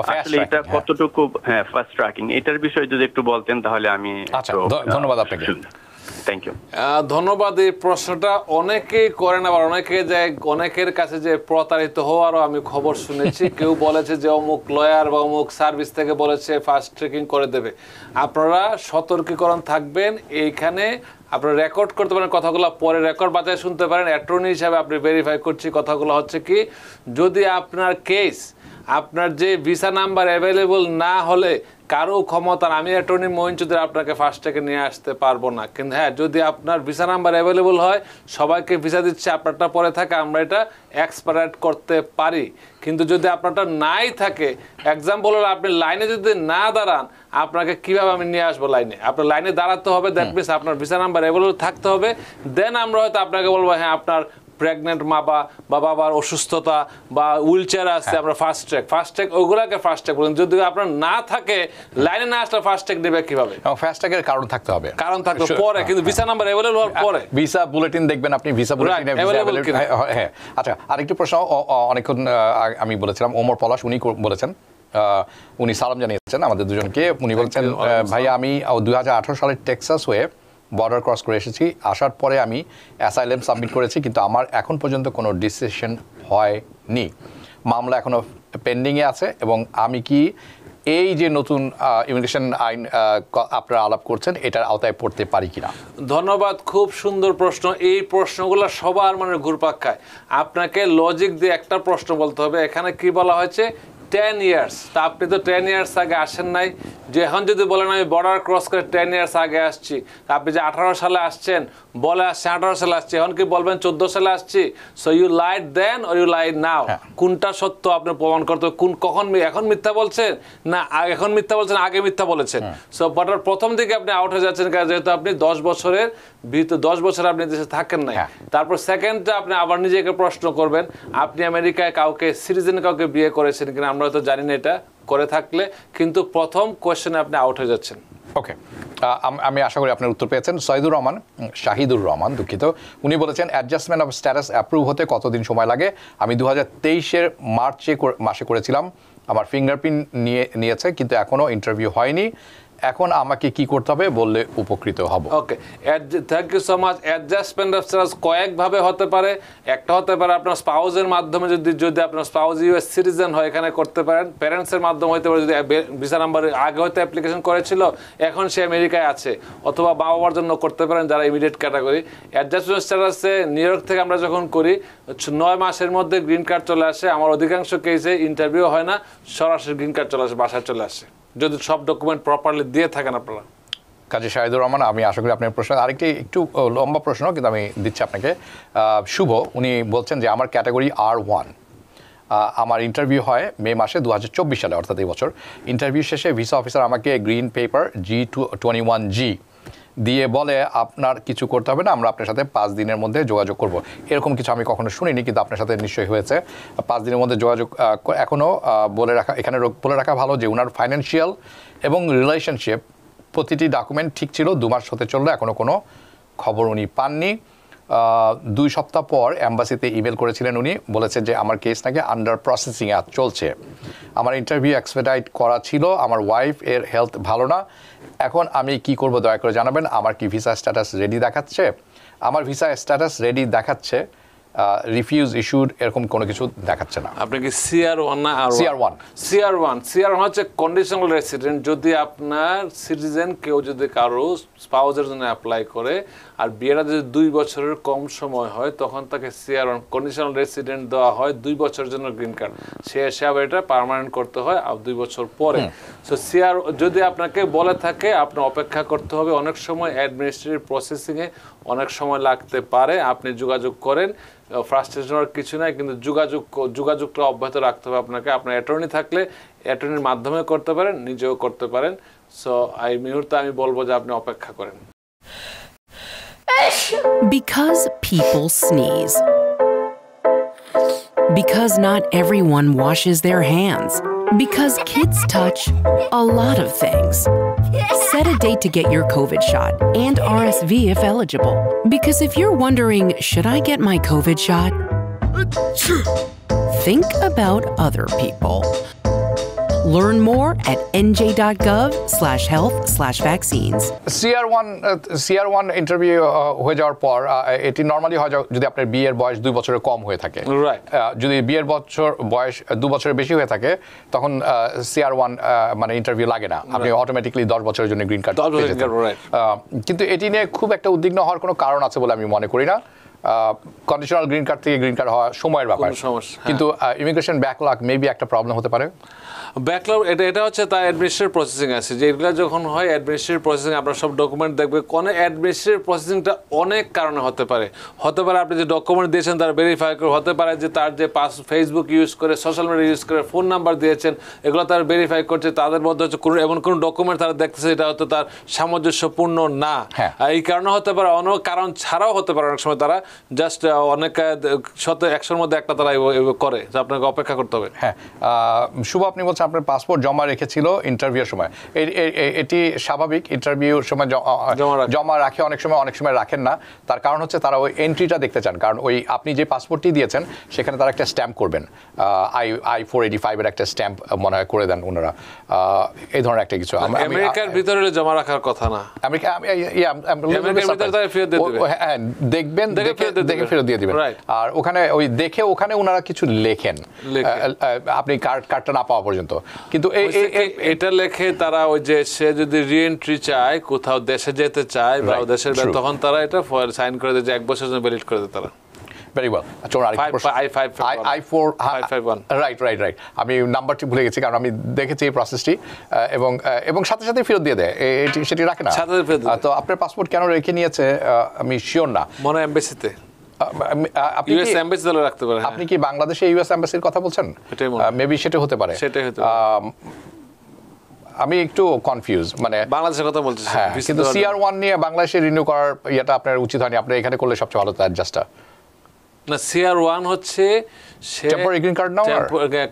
আসলে এটা হ্যাঁ। কতটুকু হ্যাঁ ফাস্ট ট্র্যাকিং এটার বিষয়ে যদি একটু বলতেন তাহলে আমি আচ্ছা ধন্যবাদ আপনাকে ধন্যবাদ এই প্রশ্নটা অনেকেই করেন আবার অনেকে যে অনেকের কাছে যে প্রতারিত হওয়ারও আমি খবর শুনেছি কেউ বলেছে যে অমুক লয়ার বা অমুক সার্ভিস থেকে বলেছে ফাস্ট ট্রেকিং করে দেবে আপনারা সতর্কীকরণ থাকবেন এইখানে আপনারা রেকর্ড করতে পারেন কথাগুলো পরে রেকর্ড বাজায় শুনতে পারেন অ্যাটর্নি হিসাবে আপনি ভেরিফাই করছি কথাগুলো হচ্ছে কি যদি আপনার কেস আপনার যে ভিসা নাম্বার অ্যাভেলেবল না হলে কারো ক্ষমতা আমি অ্যাটর্নি মহিন চৌধুরী আপনাকে ফার্স্ট থেকে নিয়ে আসতে পারবো না কিন্তু হ্যাঁ যদি আপনার ভিসা নাম্বার অ্যাভেলেবল হয় সবাইকে ভিসা দিচ্ছে আপনারটা পরে থাকে আমরা এটা এক্সপায়ার করতে পারি কিন্তু যদি আপনারটা নাই থাকে এক্সাম্পল হলো আপনি লাইনে যদি না দাঁড়ান আপনাকে কিভাবে আমি নিয়ে আসবো লাইনে আপনার লাইনে দাঁড়াতে হবে দ্যাট মিনস আপনার ভিসা নাম্বার অ্যাভেলেবল থাকতে হবে দেন আমরা হয়তো আপনাকে বলবো হ্যাঁ আপনার প্রেগনেন্ট মা বা বাবার অসুস্থতা বা হুইল চেয়ার আছে হ্যাঁ। আমরা ফার্স্ট ট্র্যাক ফার্স্ট ট্র্যাক ওগুলাকে ফার্স্ট ট্র্যাক বলুন যদি আপনার না থাকে লাইনে না আসলে ফার্স্ট ট্র্যাক কিভাবে এবং ফার্স্ট ট্র্যাকের কারণ থাকতে হবে কারণ থাকতে পরে হ্যাঁ, কিন্তু ভিসা নাম্বার অ্যাভেলেবল হওয়ার পরে ভিসা বুলেটিন দেখবেন আপনি ভিসা বুলেটিন অ্যাভেলেবল হ্যাঁ আচ্ছা আরেকটি প্রশ্ন অনেকক্ষণ আমি বলেছিলাম ওমর পলাশ উনি বলেছেন উনি সালাম জানিয়েছেন আমাদের দুজনকে উনি বলছেন ভাইয়া আমি দু সালের টেক্সাস হয়ে বর্ডার ক্রস করে এসেছি আসার পরে আমি অ্যাসাইলেম সাবমিট করেছি কিন্তু আমার এখন পর্যন্ত কোনো ডিসিশন হয়নি মামলা এখনও পেন্ডিংয়ে আছে এবং আমি কি এই যে নতুন ইমিগ্রেশন আইন আপনারা আলাপ করছেন এটার আওতায় পড়তে পারি কিনা ধন্যবাদ খুব সুন্দর প্রশ্ন এই প্রশ্নগুলো সবার মানে ঘুরপাক খায় আপনাকে লজিক দিয়ে একটা প্রশ্ন বলতে হবে এখানে কি বলা হয়েছে টেন ইয়ার্স তা আপনি তো টেন ইয়ার্স আগে আসেন নাই যে এখন যদি বলেন আমি বর্ডার ক্রস করে টেন ইয়ার্স আগে আসছি তা আপনি যে আঠারো সালে আসছেন বলে আসছে আঠারো সালে আসছে এখন কি বলবেন চোদ্দ সালে আসছি so you lied then or you lied now কোনটা সত্য আপনি প্রমাণ করতে কোন কখন এখন মিথ্যা বলছেন না এখন মিথ্যা বলছেন আগে মিথ্যা বলেছেন সো হ্যাঁ। বর্ডার প্রথম থেকে আপনি আউট হয়ে যাচ্ছেন কারণ যেহেতু আপনি দশ বছরের ভিতর দশ বছর আপনি দেশে থাকেন নাই হ্যাঁ। তারপর সেকেন্ডটা আপনি আবার নিজেকে প্রশ্ন করবেন আপনি আমেরিকায় কাউকে সিটিজেন কাউকে বিয়ে করেছেন কিনা আমরা আমরা তো জানি না এটা করে থাকলে কিন্তু প্রথম কোয়েশ্চেনে আপনি আউট হয়ে যাচ্ছেন ওকে আমি আশা করি আপনার উত্তর পেয়েছেন সৈদুর রহমান শাহিদুর রহমান দুঃখিত উনি বলেছেন অ্যাডজাস্টমেন্ট অফ স্ট্যাটাস অ্যাপ্রুভ হতে কতদিন সময় লাগে আমি দু হাজার তেইশের মার্চে মাসে করেছিলাম আমার ফিঙ্গারপ্রিন্ট নিয়ে নিয়েছে কিন্তু এখনও ইন্টারভিউ হয়নি এখন আমাকে কি করতে হবে বললে উপকৃত হব okay thank you so much adjustment of status কয়েকভাবে হতে পারে একটা হতে পারে আপনার স্পাউজের মাধ্যমে যদি যদি আপনার স্পাউজ ইউএস সিটিজেন হয় এখানে করতে পারেন প্যারেন্টসের মাধ্যমে হতে পারে যদি ভিসা নাম্বার আগে হয়তো অ্যাপ্লিকেশন করেছিল এখন সে আমেরিকায় আছে অথবা বাবা বাবার জন্য করতে পারেন যারা ইমিডিয়েট ক্যাটাগরি অ্যাডজাস্টমেন্ট স্ট্যাটাসে নিউ ইয়র্ক থেকে আমরা যখন করি নয় মাসের মধ্যে গ্রিন কার্ড চলে আসে আমার অধিকাংশ কেসে ইন্টারভিউ হয় না সরাসরি গ্রিন কার্ড চলে আসে বাসায় চলে আসে যদি সব ডকুমেন্ট প্রপারলি দিয়ে থাকেন আপনারা কাজী শাহিদুর রহমান আমি আশা করি আপনার প্রশ্ন আরেকটি একটু লম্বা প্রশ্ন কিন্তু আমি দিচ্ছি আপনাকে শুভ উনি বলছেন যে আমার ক্যাটাগরি আর ওয়ান আমার ইন্টারভিউ হয় মে মাসে দু সালে অর্থাৎ এই বছর ইন্টারভিউ শেষে ভিসা অফিসার আমাকে green paper G two twenty one G দিয়ে বলে আপনার কিছু করতে হবে না আমরা আপনার সাথে পাঁচ দিনের মধ্যে যোগাযোগ করব এরকম কিছু আমি কখনো শুনিনি কিন্তু আপনার সাথে নিশ্চয়ই হয়েছে পাঁচ দিনের মধ্যে যোগাযোগ এখনও বলে রাখা এখানে বলে রাখা ভালো যে ওনার ফাইন্যান্সিয়াল এবং রিলেশনশিপ প্রতিটি ডকুমেন্ট ঠিক ছিল দু মাস হতে চললো এখনও কোনো খবর উনি পাননি দুই সপ্তাহ পর অ্যাম্বাসিতে ইমেল করেছিলেন উনি বলেছেন যে আমার কেস নাকি আন্ডার প্রসেসিং চলছে আমার ইন্টারভিউ এক্সপেডাইট করা ছিল আমার ওয়াইফ এর হেলথ ভালো না এখন আমি কি করব দয়া করে জানাবেন আমার কি ভিসা স্ট্যাটাস রেডি দেখাচ্ছে আমার ভিসা স্ট্যাটাস রেডি দেখাচ্ছে রিফিউজ ইস্যুড এরকম কোনো কিছু দেখাচ্ছে না আপনি কি সিআর ওয়ান না আর CR one CR one CR one হচ্ছে কন্ডিশনাল রেসিডেন্ট যদি আপনার সিটিজেন কেউ যদি কারো স্পাউজের জন্য অ্যাপ্লাই করে আর বিয়েটা যদি দুই বছরের কম সময় হয় তখন তাকে সিআর কন্ডিশনাল রেসিডেন্ট দেওয়া হয় দুই বছরের জন্য গ্রিন কার্ড সে এসে আবার এটা পারমানেন্ট করতে হয় আর দুই বছর পরে সো সিআর যদি আপনাকে বলে থাকে আপনার অপেক্ষা করতে হবে অনেক সময় অ্যাডমিনিস্ট্রেটিভ প্রসেসিংয়ে অনেক সময় লাগতে পারে আপনি যোগাযোগ করেন ফ্রাস্ট্রেশন কিছু নাই কিন্তু যোগাযোগ যোগাযোগটা অব্যাহত রাখতে হবে আপনাকে আপনার অ্যাটর্নি থাকলে অ্যাটর্নির মাধ্যমে করতে পারেন নিজেও করতে পারেন সো এই মুহূর্তে আমি বলবো যে আপনি অপেক্ষা করেন Because people sneeze. Because not everyone washes their hands. Because kids touch a lot of things. Set a date to get your COVID shot and RSV if eligible. Because if you're wondering, should I get my COVID shot? Think about other people. Learn more at nj.gov slash health slash vaccines. CR1, uh, CR1 interview uh, হয়ে যাওয়ার পর uh, এটি normally হয় যদি আপনার বিয়ের বয়স দুই বছরের কম হয়ে থাকে uh, যদি বিয়ের বছর বয়স দু বছরের বেশি হয়ে থাকে তখন সিআর ওয়ান মানে ইন্টারভিউ লাগে না আপনি অটোমেটিকলি দশ বছরের জন্য গ্রিন কার্ড কিন্তু এটি নিয়ে খুব একটা উদ্বিগ্ন হওয়ার কোনো কারণ আছে বলে আমি মনে করি না কন্ডিশনাল গ্রিন কার্ড থেকে গ্রিন কার্ড হওয়া সময়ের ব্যাপার হ্যাঁ। কিন্তু ইমিগ্রেশন ব্যাকলগ মেবি একটা প্রবলেম হতে পারে ব্যাকলগ এটা এটা হচ্ছে তার অ্যাডমিনিস্ট্রেটিভ প্রসেসিং আছে যে এগুলো যখন হয় অ্যাডমিনিস্ট্রেটিভ প্রসেসিং আপনার সব ডকুমেন্ট দেখবে কোনো অ্যাডমিনিস্ট্রেটিভ প্রসেসিংটা অনেক কারণে হতে পারে হতে পারে আপনি যে ডকুমেন্ট দিয়েছেন তার ভেরিফাই করে হতে পারে যে তার যে পাস ফেসবুক ইউজ করে সোশ্যাল মিডিয়া ইউজ করে ফোন নাম্বার দিয়েছেন এগুলো তার ভেরিফাই করছে তাদের মধ্যে হচ্ছে কোনো এমন কোনো ডকুমেন্ট তারা দেখতেছে এটা হয়তো তার সামঞ্জস্যপূর্ণ না হ্যাঁ। এই কারণে হতে পারে অন্য কারণ ছাড়াও হতে পারে অনেক সময় তারা জাস্ট অনেক শত একশোর মধ্যে একটা তারা করে যে আপনাকে অপেক্ষা করতে হবে হ্যাঁ শুভ আপনি বলছেন আপনার পাসপোর্ট জমা রেখেছিল ইন্টারভিউর সময় এটি স্বাভাবিক ইন্টারভিউর সময় জমা রাখে অনেক সময় অনেক সময় রাখেন না তার কারণ হচ্ছে তারা ওই এন্ট্রিটা দেখতে চান কারণ ওই আপনি যে পাসপোর্টটি দিয়েছেন সেখানে তারা একটা স্ট্যাম্প করবেন আই আই ফোর এইটি ফাইভের একটা স্ট্যাম্প মনে হয় করে দেন ওনারা এই ধরনের একটা কিছু আমেরিকার ভিতরে জমা রাখার কথা না আমেরিকা হ্যাঁ, হ্যাঁ, দেখবেন দেখে দেখে হ্যাঁ, ফেরত দিয়ে দিবেন আর ওখানে ওই দেখে ওখানে ওনারা কিছু লেখেন আপনি কার্ড কার্ডটা না পাওয়া পর্যন্ত কিন্তু এটা লেখে তারা ওই যে সে যদি রিএন্ট্রি চায় কোথাও দেশে যেতে চায় বা দেশের তখন তারা এটা সাইন করে দেয় যে এক বছর জন্য ভ্যালিড করে দেয় তারা ভেরি ওয়েল আচ্ছা R I four right right right আমি নাম্বারটি ভুলে গেছি কারণ আমি দেখেছি এই প্রসেসটি এবং এবং সাথে সাথে ফেরত দিয়ে দেয় এটি সেটি রাখে না তো আপনার পাসপোর্ট কেন রেখে নিয়েছে আমি শিওর না মনে এম্বাসিতে আপনি আপনি হ্যাঁ। কি বাংলাদেশে ইউএস এম্বাসির কথা বলছেন মেবি সেটা হতে পারে আমি একটু কনফিউজ মানে বাংলাদেশের কথা বলছি হ্যাঁ কিন্তু সিআর ওয়ান নিয়ে বাংলাদেশে রিনিউ করার ইয়েটা আপনার উচিত হয়নি আপনার এখানে করলে সবচেয়ে ভালো অ্যাডজাস্টটা না সিআর ওয়ান হচ্ছে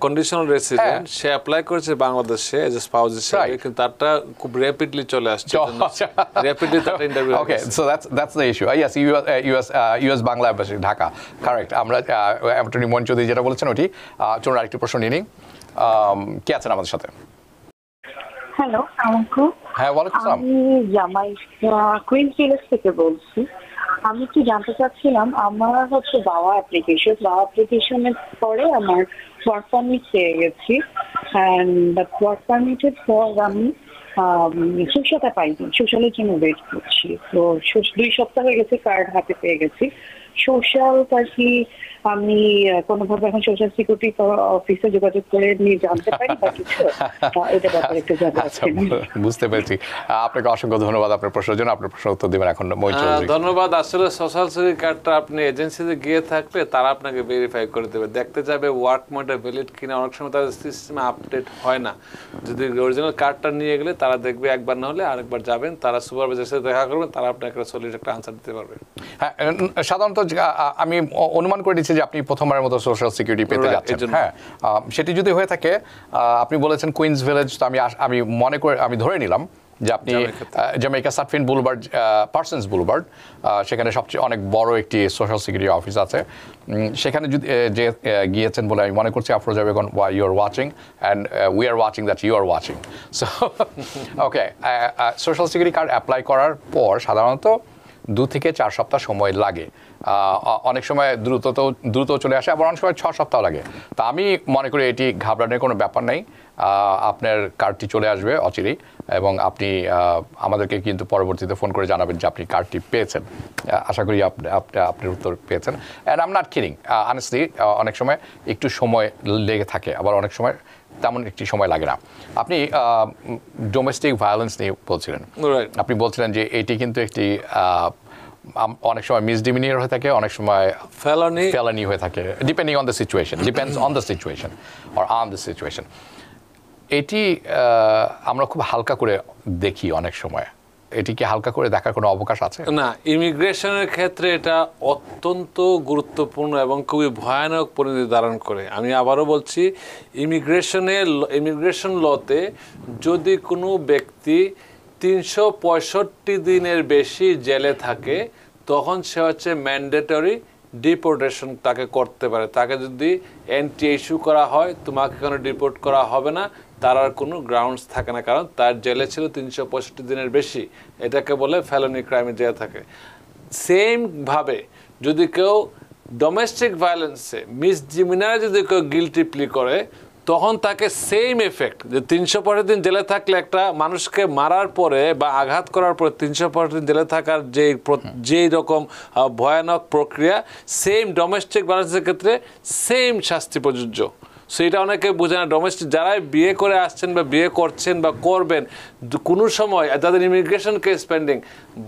কন্ডিশনাল রেসিডেন্ট সে অ্যাপ্লাই করেছে বাংলাদেশে এজ এ স্পাউস হিসেবে কিন্তু তারটা খুব র্যাপিডলি চলে আসছে rapidly interview okay so that's that's the issue yes US US Bangla Dhaka correct আমরা অ্যাটর্নি মন চৌধুরী যেটা বলেছেন ওটি uh, চলুন আরেকটি প্রশ্ন নিয়ে নিই um, কে আছেন আমাদের সাথে হ্যালো হ্যাঁ ওয়ালাইকুম আমি জামাইকা কুইন থেকে বলছি আমি একটু জানতে চাচ্ছিলাম আমার হচ্ছে বাবা অ্যাপ্লিকেশন বাবা অ্যাপ্লিকেশনের পরে আমার ওয়ার্ক পারমিট পেয়ে গেছি অ্যান্ড ওয়ার্ক পারমিটের পর আমি সোশ্যালটা পাইনি সোশ্যালের জন্য ওয়েট করছি তো দুই সপ্তাহ হয়ে গেছে কার্ড হাতে পেয়ে গেছি সোশ্যাল আর কি আমি কোনোভাবে এখন সোশ্যাল সিকিউরিটি অফিসে যোগাযোগ করে নিয়ে জানতে পারি বা কিছু এটা ব্যাপারে একটু জানতে আচ্ছা, বুঝতে পেরেছি আপনাকে অসংখ্য ধন্যবাদ আপনার প্রশ্নের জন্য আপনার প্রশ্ন উত্তর দিবেন এখন ধন্যবাদ আসলে সোশ্যাল সিকিউরিটি কার্ডটা আপনি এজেন্সিতে গিয়ে থাকলে তারা আপনাকে ভেরিফাই করে দেবে দেখতে যাবে ওয়ার্ক মোডে ভ্যালিড কিনা অনেক সময় তাদের সিস্টেম আপডেট হয় না যদি অরিজিনাল কার্ডটা নিয়ে গেলে তারা দেখবে একবার না হলে আরেকবার যাবেন তারা সুপারভাইজার সাথে দেখা করবেন তারা আপনাকে সলিড একটা আনসার দিতে পারবে হ্যাঁ সাধারণত আমি অনুমান করে হচ্ছে যে আপনি প্রথমবারের মতো সোশ্যাল সিকিউরিটি পেতে যাচ্ছেন হ্যাঁ সেটি যদি হয়ে থাকে আপনি বলেছেন কুইন্স ভিলেজ তো আমি আমি মনে করে আমি ধরে নিলাম যে আপনি জ্যামাইকা সাটফিন বুলবার্ড পার্সন্স বুলবার্ড সেখানে সবচেয়ে অনেক বড় একটি সোশ্যাল সিকিউরিটি অফিস আছে সেখানে যদি যে গিয়েছেন বলে আমি মনে করছি আফরোজা বেগন ওয়া you are watching and we are watching that you are watching so okay social security card apply করার পর সাধারণত দু থেকে চার সপ্তাহ সময় লাগে অনেক সময় দ্রুত তো দ্রুত চলে আসে আবার অনেক সময় ছ সপ্তাহ লাগে তা আমি মনে করি এটি ঘাবড়ানোর কোনো ব্যাপার নেই আপনার কার্ডটি চলে আসবে অচিরেই এবং আপনি আমাদেরকে কিন্তু পরবর্তীতে ফোন করে জানাবেন যে আপনি কার্ডটি পেয়েছেন আশা করি আপনি আপনি উত্তর পেয়েছেন অ্যান্ড আম নাট কিনিং আনেস্টলি অনেক সময় একটু সময় লেগে থাকে আবার অনেক সময় তেমন একটি সময় লাগে না আপনি ডোমেস্টিক ভায়োলেন্স নিয়ে বলছিলেন আপনি বলছিলেন যে এটি কিন্তু একটি অনেক সময় মিসডিমিনিয়ার হয়ে থাকে অনেক সময় ফেলানি ফেলানি হয়ে থাকে depending on the situation depends on the situation or on the situation এটি আমরা খুব হালকা করে দেখি অনেক সময় এটিকে হালকা করে দেখার কোনো অবকাশ আছে না ইমিগ্রেশনের ক্ষেত্রে এটা অত্যন্ত গুরুত্বপূর্ণ এবং খুবই ভয়ানক পরিণতি ধারণ করে আমি আবারও বলছি ইমিগ্রেশনে ইমিগ্রেশন লতে যদি কোনো ব্যক্তি তিনশো দিনের বেশি জেলে থাকে তখন সে হচ্ছে ম্যান্ডেটরি ডিপোর্টেশন তাকে করতে পারে তাকে যদি এনটি ইস্যু করা হয় তোমাকে কেন ডিপোর্ট করা হবে না তার আর কোনো গ্রাউন্ডস থাকে না কারণ তার জেলে ছিল তিনশো পঁয়ষট্টি দিনের বেশি এটাকে বলে ফেলোনি ক্রাইমে জেলে থাকে সেমভাবে যদি কেউ ডোমেস্টিক ভায়োলেন্সে মিস জিমিনারে যদি কেউ গিলটি প্লি করে তখন তাকে সেম এফেক্ট যে তিনশো পঁয়ষট্টি দিন জেলে থাকলে একটা মানুষকে মারার পরে বা আঘাত করার পরে তিনশো পঁয়ষট্টি দিন জেলে থাকার যে যেই রকম ভয়ানক প্রক্রিয়া সেম ডোমেস্টিক মানুষের ক্ষেত্রে সেম শাস্তি প্রযোজ্য সেটা অনেকে বোঝে না ডোমেস্টিক যারাই বিয়ে করে আসছেন বা বিয়ে করছেন বা করবেন কোনো সময় যাদের ইমিগ্রেশন কেস পেন্ডিং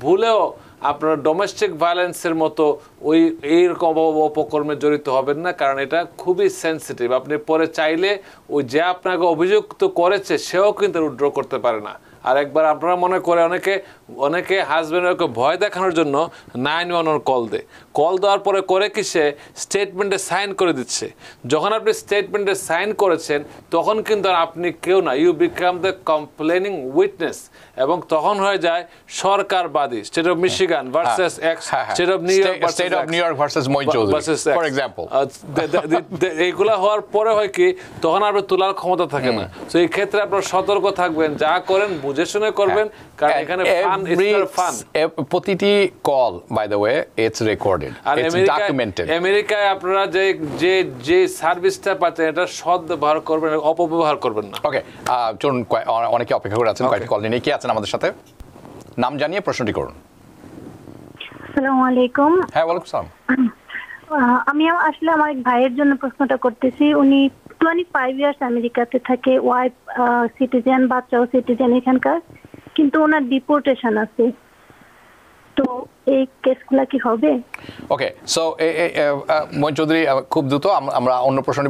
ভুলেও আপনার ডোমেস্টিক ভায়োলেন্সের মতো ওই এইরকম অপকর্মে জড়িত হবেন না কারণ এটা খুবই সেন্সিটিভ আপনি পরে চাইলে ওই যে আপনাকে অভিযুক্ত করেছে সেও কিন্তু উইড্র করতে পারে না আর একবার আপনারা মনে করে অনেকে অনেকে হাজব্যান্ডকে ভয় দেখানোর জন্য নাইন ওয়ান ওয়ান কল দেয় কল দেওয়ার পরে করে কি সে স্টেটমেন্টে সাইন করে দিচ্ছে যখন আপনি স্টেটমেন্টে সাইন করেছেন তখন কিন্তু আপনি কেউ না you become the complaining witness এবং তখন হয়ে যায় সরকারবাদী state of Michigan versus X state of New York state of New York versus Moin Chowdhury এইগুলা হওয়ার পরে হয় কি তখন আপনার তোলার ক্ষমতা থাকে না তো এই ক্ষেত্রে আপনার সতর্ক থাকবেন যা করেন বুঝে শুনে করবেন হ্যাঁ। কারণ এখানে প্রতিটি call by the way it's recorded আর ডকুমেন্টেড আমেরিকায় আপনারা যে যে যে সার্ভিসটা পাচ্ছেন এটা সদ ব্যবহার করবেন অপব্যবহার করবেন না ওকে চলুন অনেকে অপেক্ষা করে আছেন কয়েকটি কল নিয়ে কে আছেন আমাদের সাথে নাম জানিয়ে প্রশ্নটি করুন আসসালামু হ্যাঁ ওয়ালাইকুম সালাম আমি আসলে আমার এক ভাইয়ের জন্য প্রশ্নটা করতেছি উনি টোয়েন্টি ফাইভ ইয়ার্স আমেরিকাতে থাকে ওয়াইফ সিটিজেন বাচ্চাও সিটিজেন এখানকার কিন্তু ওনার ডিপোর্টেশন আছে তো এই কেসগুলা কি হবে ওকে সো চৌধুরী খুব দ্রুত আমরা অন্য প্রশ্ন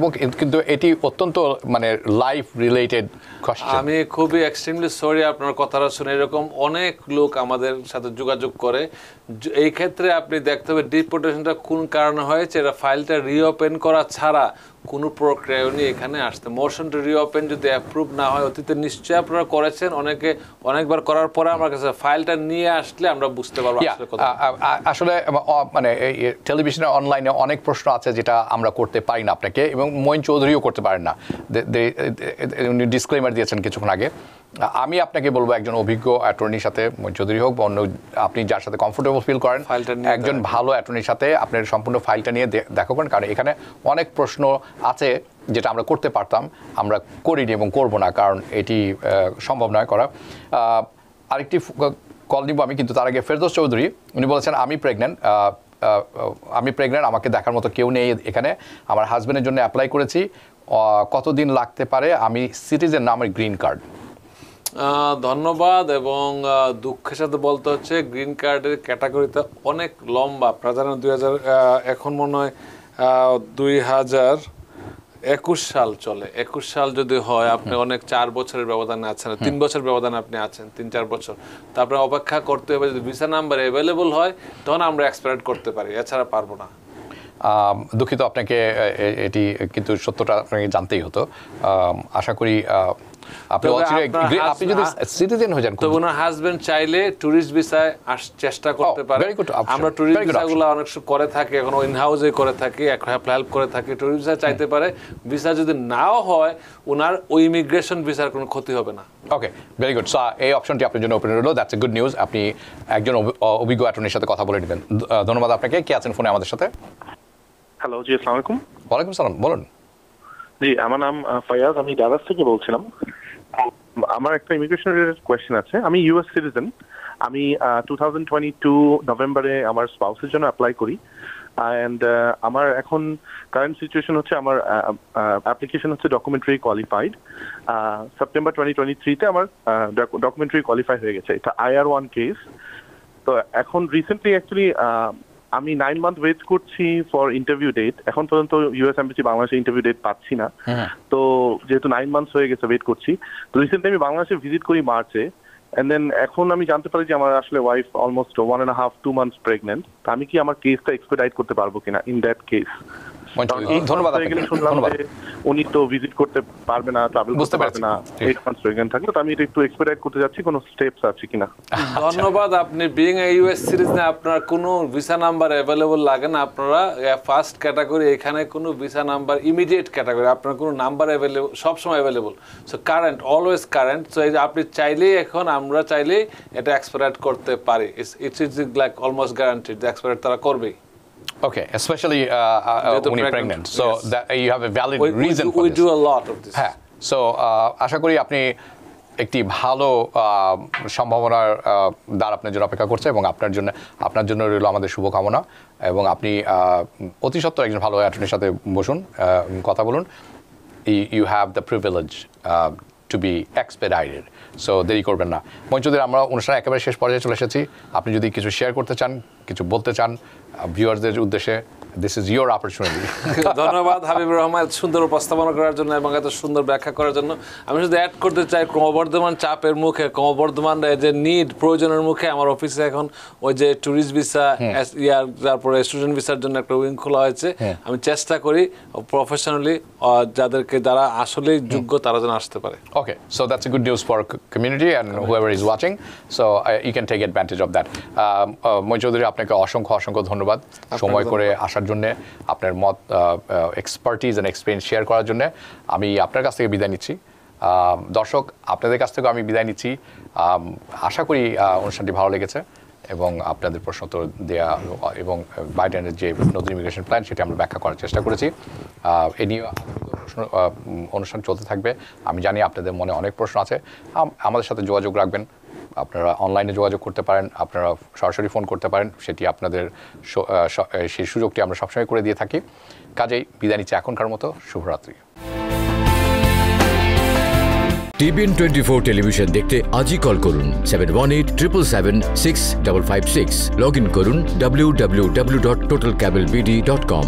কিন্তু এটি অত্যন্ত মানে লাইফ রিলেটেড আমি খুবই এক্সট্রিমলি সরি আপনার কথাটা শুনে এরকম অনেক লোক আমাদের সাথে যোগাযোগ করে এই ক্ষেত্রে আপনি দেখতে হবে ডিপোর্টেশনটা কোন কারণে হয়েছে এটা ফাইলটা রিওপেন করা ছাড়া কোনো প্রক্রিয়া নিয়ে এখানে আসতে মোশন টু রিওপেন যদি অ্যাপ্রুভ না হয় অতীতে নিশ্চয়ই আপনারা করেছেন অনেকে অনেকবার করার পরে আমার কাছে ফাইলটা নিয়ে আসলে আমরা বুঝতে পারবো আসলে মানে টেলিভিশনে অনলাইনে অনেক প্রশ্ন আছে যেটা আমরা করতে পারি না আপনাকে এবং মইন চৌধুরীও করতে পারেন না উনি ডিসক্লেমার দিয়েছেন কিছুক্ষণ আগে আমি আপনাকে বলবো একজন অভিজ্ঞ অ্যাটর্নির সাথে চৌধুরী হোক বা অন্য আপনি যার সাথে কমফোর্টেবল ফিল করেন একজন ভালো অ্যাটর্নির সাথে আপনার সম্পূর্ণ ফাইলটা নিয়ে দেখো করেন কারণ এখানে অনেক প্রশ্ন আছে যেটা আমরা করতে পারতাম আমরা করিনি এবং করব না কারণ এটি সম্ভব নয় করা আরেকটি কল নিব আমি কিন্তু তার আগে ফেরদোস চৌধুরী উনি বলেছেন আমি প্রেগনেন্ট আমি প্রেগনেন্ট আমাকে দেখার মতো কেউ নেই এখানে আমার হাজব্যান্ডের জন্য অ্যাপ্লাই করেছি কতদিন লাগতে পারে আমি সিটিজেন নামের গ্রিন কার্ড ধন্যবাদ এবং দুঃখের সাথে বলতে হচ্ছে গ্রিন কার্ডের ক্যাটাগরিতে অনেক লম্বা প্রাধান্য দুই হাজার এখন মনে হয় দুই হাজার একুশ সাল চলে একুশ সাল যদি হয় আপনি অনেক চার বছরের ব্যবধানে আছেন তিন বছর ব্যবধানে আপনি আছেন তিন চার বছর তারপরে অপেক্ষা করতে হবে যদি ভিসা নাম্বার অ্যাভেলেবল হয় তখন আমরা এক্সপায়ার করতে পারি এছাড়া পারবো না দুঃখিত আপনাকে এটি কিন্তু সত্যটা আপনাকে জানতেই হতো আশা করি আপনি আপনি যদি সিটিজেন হয়ে যান তো ওনার হাজবেন্ড চাইলে টুরিস্ট আস চেষ্টা oh, করতে পারে আমরা টুরিস্ট ভিসাগুলো অনেক করে থাকি এখন ইন হাউসে করে থাকি হেল্প করে থাকি টুরিস্ট ভিসা চাইতে পারে ভিসা যদি নাও হয় ওনার ওই ইমিগ্রেশন ভিসার কোনো ক্ষতি হবে না ওকে ভেরি গুড সো এই অপশনটি আপনার জন্য ওপেন রইল দ্যাটস এ গুড নিউজ আপনি একজন অভিজ্ঞ অ্যাটর্নির সাথে কথা বলে নেবেন ধন্যবাদ আপনাকে কে আছেন ফোনে আমাদের সাথে হ্যালো জি আসসালামু আলাইকুম ওয়ালাইকুম সালাম বলুন জি আমার নাম ফায়াজ আমি দাদাস থেকে বলছিলাম আমার একটা ইমিগ্রেশন রিলেটেড কোয়েশ্চেন আছে আমি ইউএস সিটিজেন আমি টু থাউজেন্ড টোয়েন্টি টু নভেম্বরে আমার স্পাউসের জন্য অ্যাপ্লাই করি অ্যান্ড আমার এখন কারেন্ট সিচুয়েশন হচ্ছে আমার অ্যাপ্লিকেশন হচ্ছে documentary qualified September twenty twenty থ্রিতে আমার ডকুমেন্টারি কোয়ালিফাই হয়ে গেছে এটা আর ওয়ান কেস তো এখন রিসেন্টলি অ্যাকচুয়ালি আমি নাইন মান্থ ওয়েট করছি ফর ইন্টারভিউ ডেট এখন পর্যন্ত ইউএস এম্বাসি বাংলাদেশে ইন্টারভিউ ডেট পাচ্ছি না হ্যাঁ। তো যেহেতু নাইন মান্থস হয়ে গেছে ওয়েট করছি তো রিসেন্টলি আমি বাংলাদেশে ভিজিট করি মার্চে দেন এখন আমি জানতে পারি যে আমার আসলে wife almost one and half two months pregnant আমি কি আমার কেসটা এক্সপেডাইট করতে পারবো কিনা ইন দ্যাট কেস আচ্ছা। আপনি আপনার ভিসা নাম্বার অ্যাভেলেবল লাগে না আপনারা ফার্স্ট ক্যাটাগরি এখানে কোনো ভিসা নাম্বার ইমিডিয়েট ক্যাটাগরি আপনার কোনো নাম্বার সবসময় অ্যাভেলেবল কারেন্ট অলওয়েজ কারেন্ট আপনি চাইলেই এখন আমরা চাইলেই এটা এক্সপায়ার করতে পারি it's is like almost guaranteed expire তারা করবেই Okay, especially উনি pregnant so that you have a valid reason we do a lot of this হ্যাঁ সো uh, আশা করি আপনি একটি ভালো সম্ভাবনার দ্বার আপনার জন্য অপেক্ষা করছে এবং আপনার জন্য আপনার জন্য রইল আমাদের শুভকামনা এবং আপনি অতি সত্ত্বর একজন ভালো অ্যাটর্নির সাথে বসুন কথা বলুন you have the privilege to be expedited so দেরি করবেন না মঞ্চদের আমরা অনুষ্ঠান একেবারে শেষ পর্যায়ে চলে এসেছি আপনি যদি কিছু শেয়ার করতে চান কিছু বলতে চান ভিউয়ারদের উদ্দেশ্যে দিস ইজ ইয়োর অপরচুনিটি ধন্যবাদ হাবিবুর রহমান সুন্দর উপস্থাপনা করার জন্য এবং এত সুন্দর ব্যাখ্যা করার জন্য আমি শুধু অ্যাড করতে চাই ক্রমবর্ধমান চাপের মুখে ক্রমবর্ধমান যে নিড প্রয়োজনের মুখে আমার অফিসে এখন ওই যে ট্যুরিস্ট ভিসা ইয়ার তারপরে স্টুডেন্ট ভিসার জন্য একটা উইং খোলা হয়েছে হ্যাঁ। আমি চেষ্টা করি প্রফেশনালি যাদেরকে যারা আসলে হ্যাঁ। যোগ্য তারা যেন আসতে পারে okay so that's a good news for community and whoever is watching so you can take advantage of that Moin Chowdhury আপনাকে অসংখ্য অসংখ্য ধন্যবাদ সময় করে আসার করার জন্য আপনার মত এক্সপার্টিজ অ্যান্ড এক্সপিরিয়েন্স শেয়ার করার জন্য আমি আপনার কাছ থেকে বিদায় নিচ্ছি দর্শক আপনাদের কাছ থেকেও আমি বিদায় নিচ্ছি আশা করি অনুষ্ঠানটি ভালো লেগেছে এবং আপনাদের প্রশ্ন তো দেওয়া এবং বাইডেনের যে নতুন ইমিগ্রেশন প্ল্যান সেটা আমরা ব্যাখ্যা করার চেষ্টা করেছি এ নিয়ে অনুষ্ঠান চলতে থাকবে আমি জানি আপনাদের মনে অনেক প্রশ্ন আছে আমাদের সাথে যোগাযোগ রাখবেন আপনারা অনলাইনে যোগাযোগ করতে পারেন আপনারা সরাসরি ফোন করতে পারেন সেটি আপনাদের সেই সুযোগটি আমরা সবসময় করে দিয়ে থাকি কাজেই বিদায় নিচ্ছে এখনকার মতো শুভরাত্রি টিভিএন টোয়েন্টি ফোর টেলিভিশন দেখতে আজই কল করুন seven one eight triple seven six double five six log in করুন W W W dot total cable BD dot কম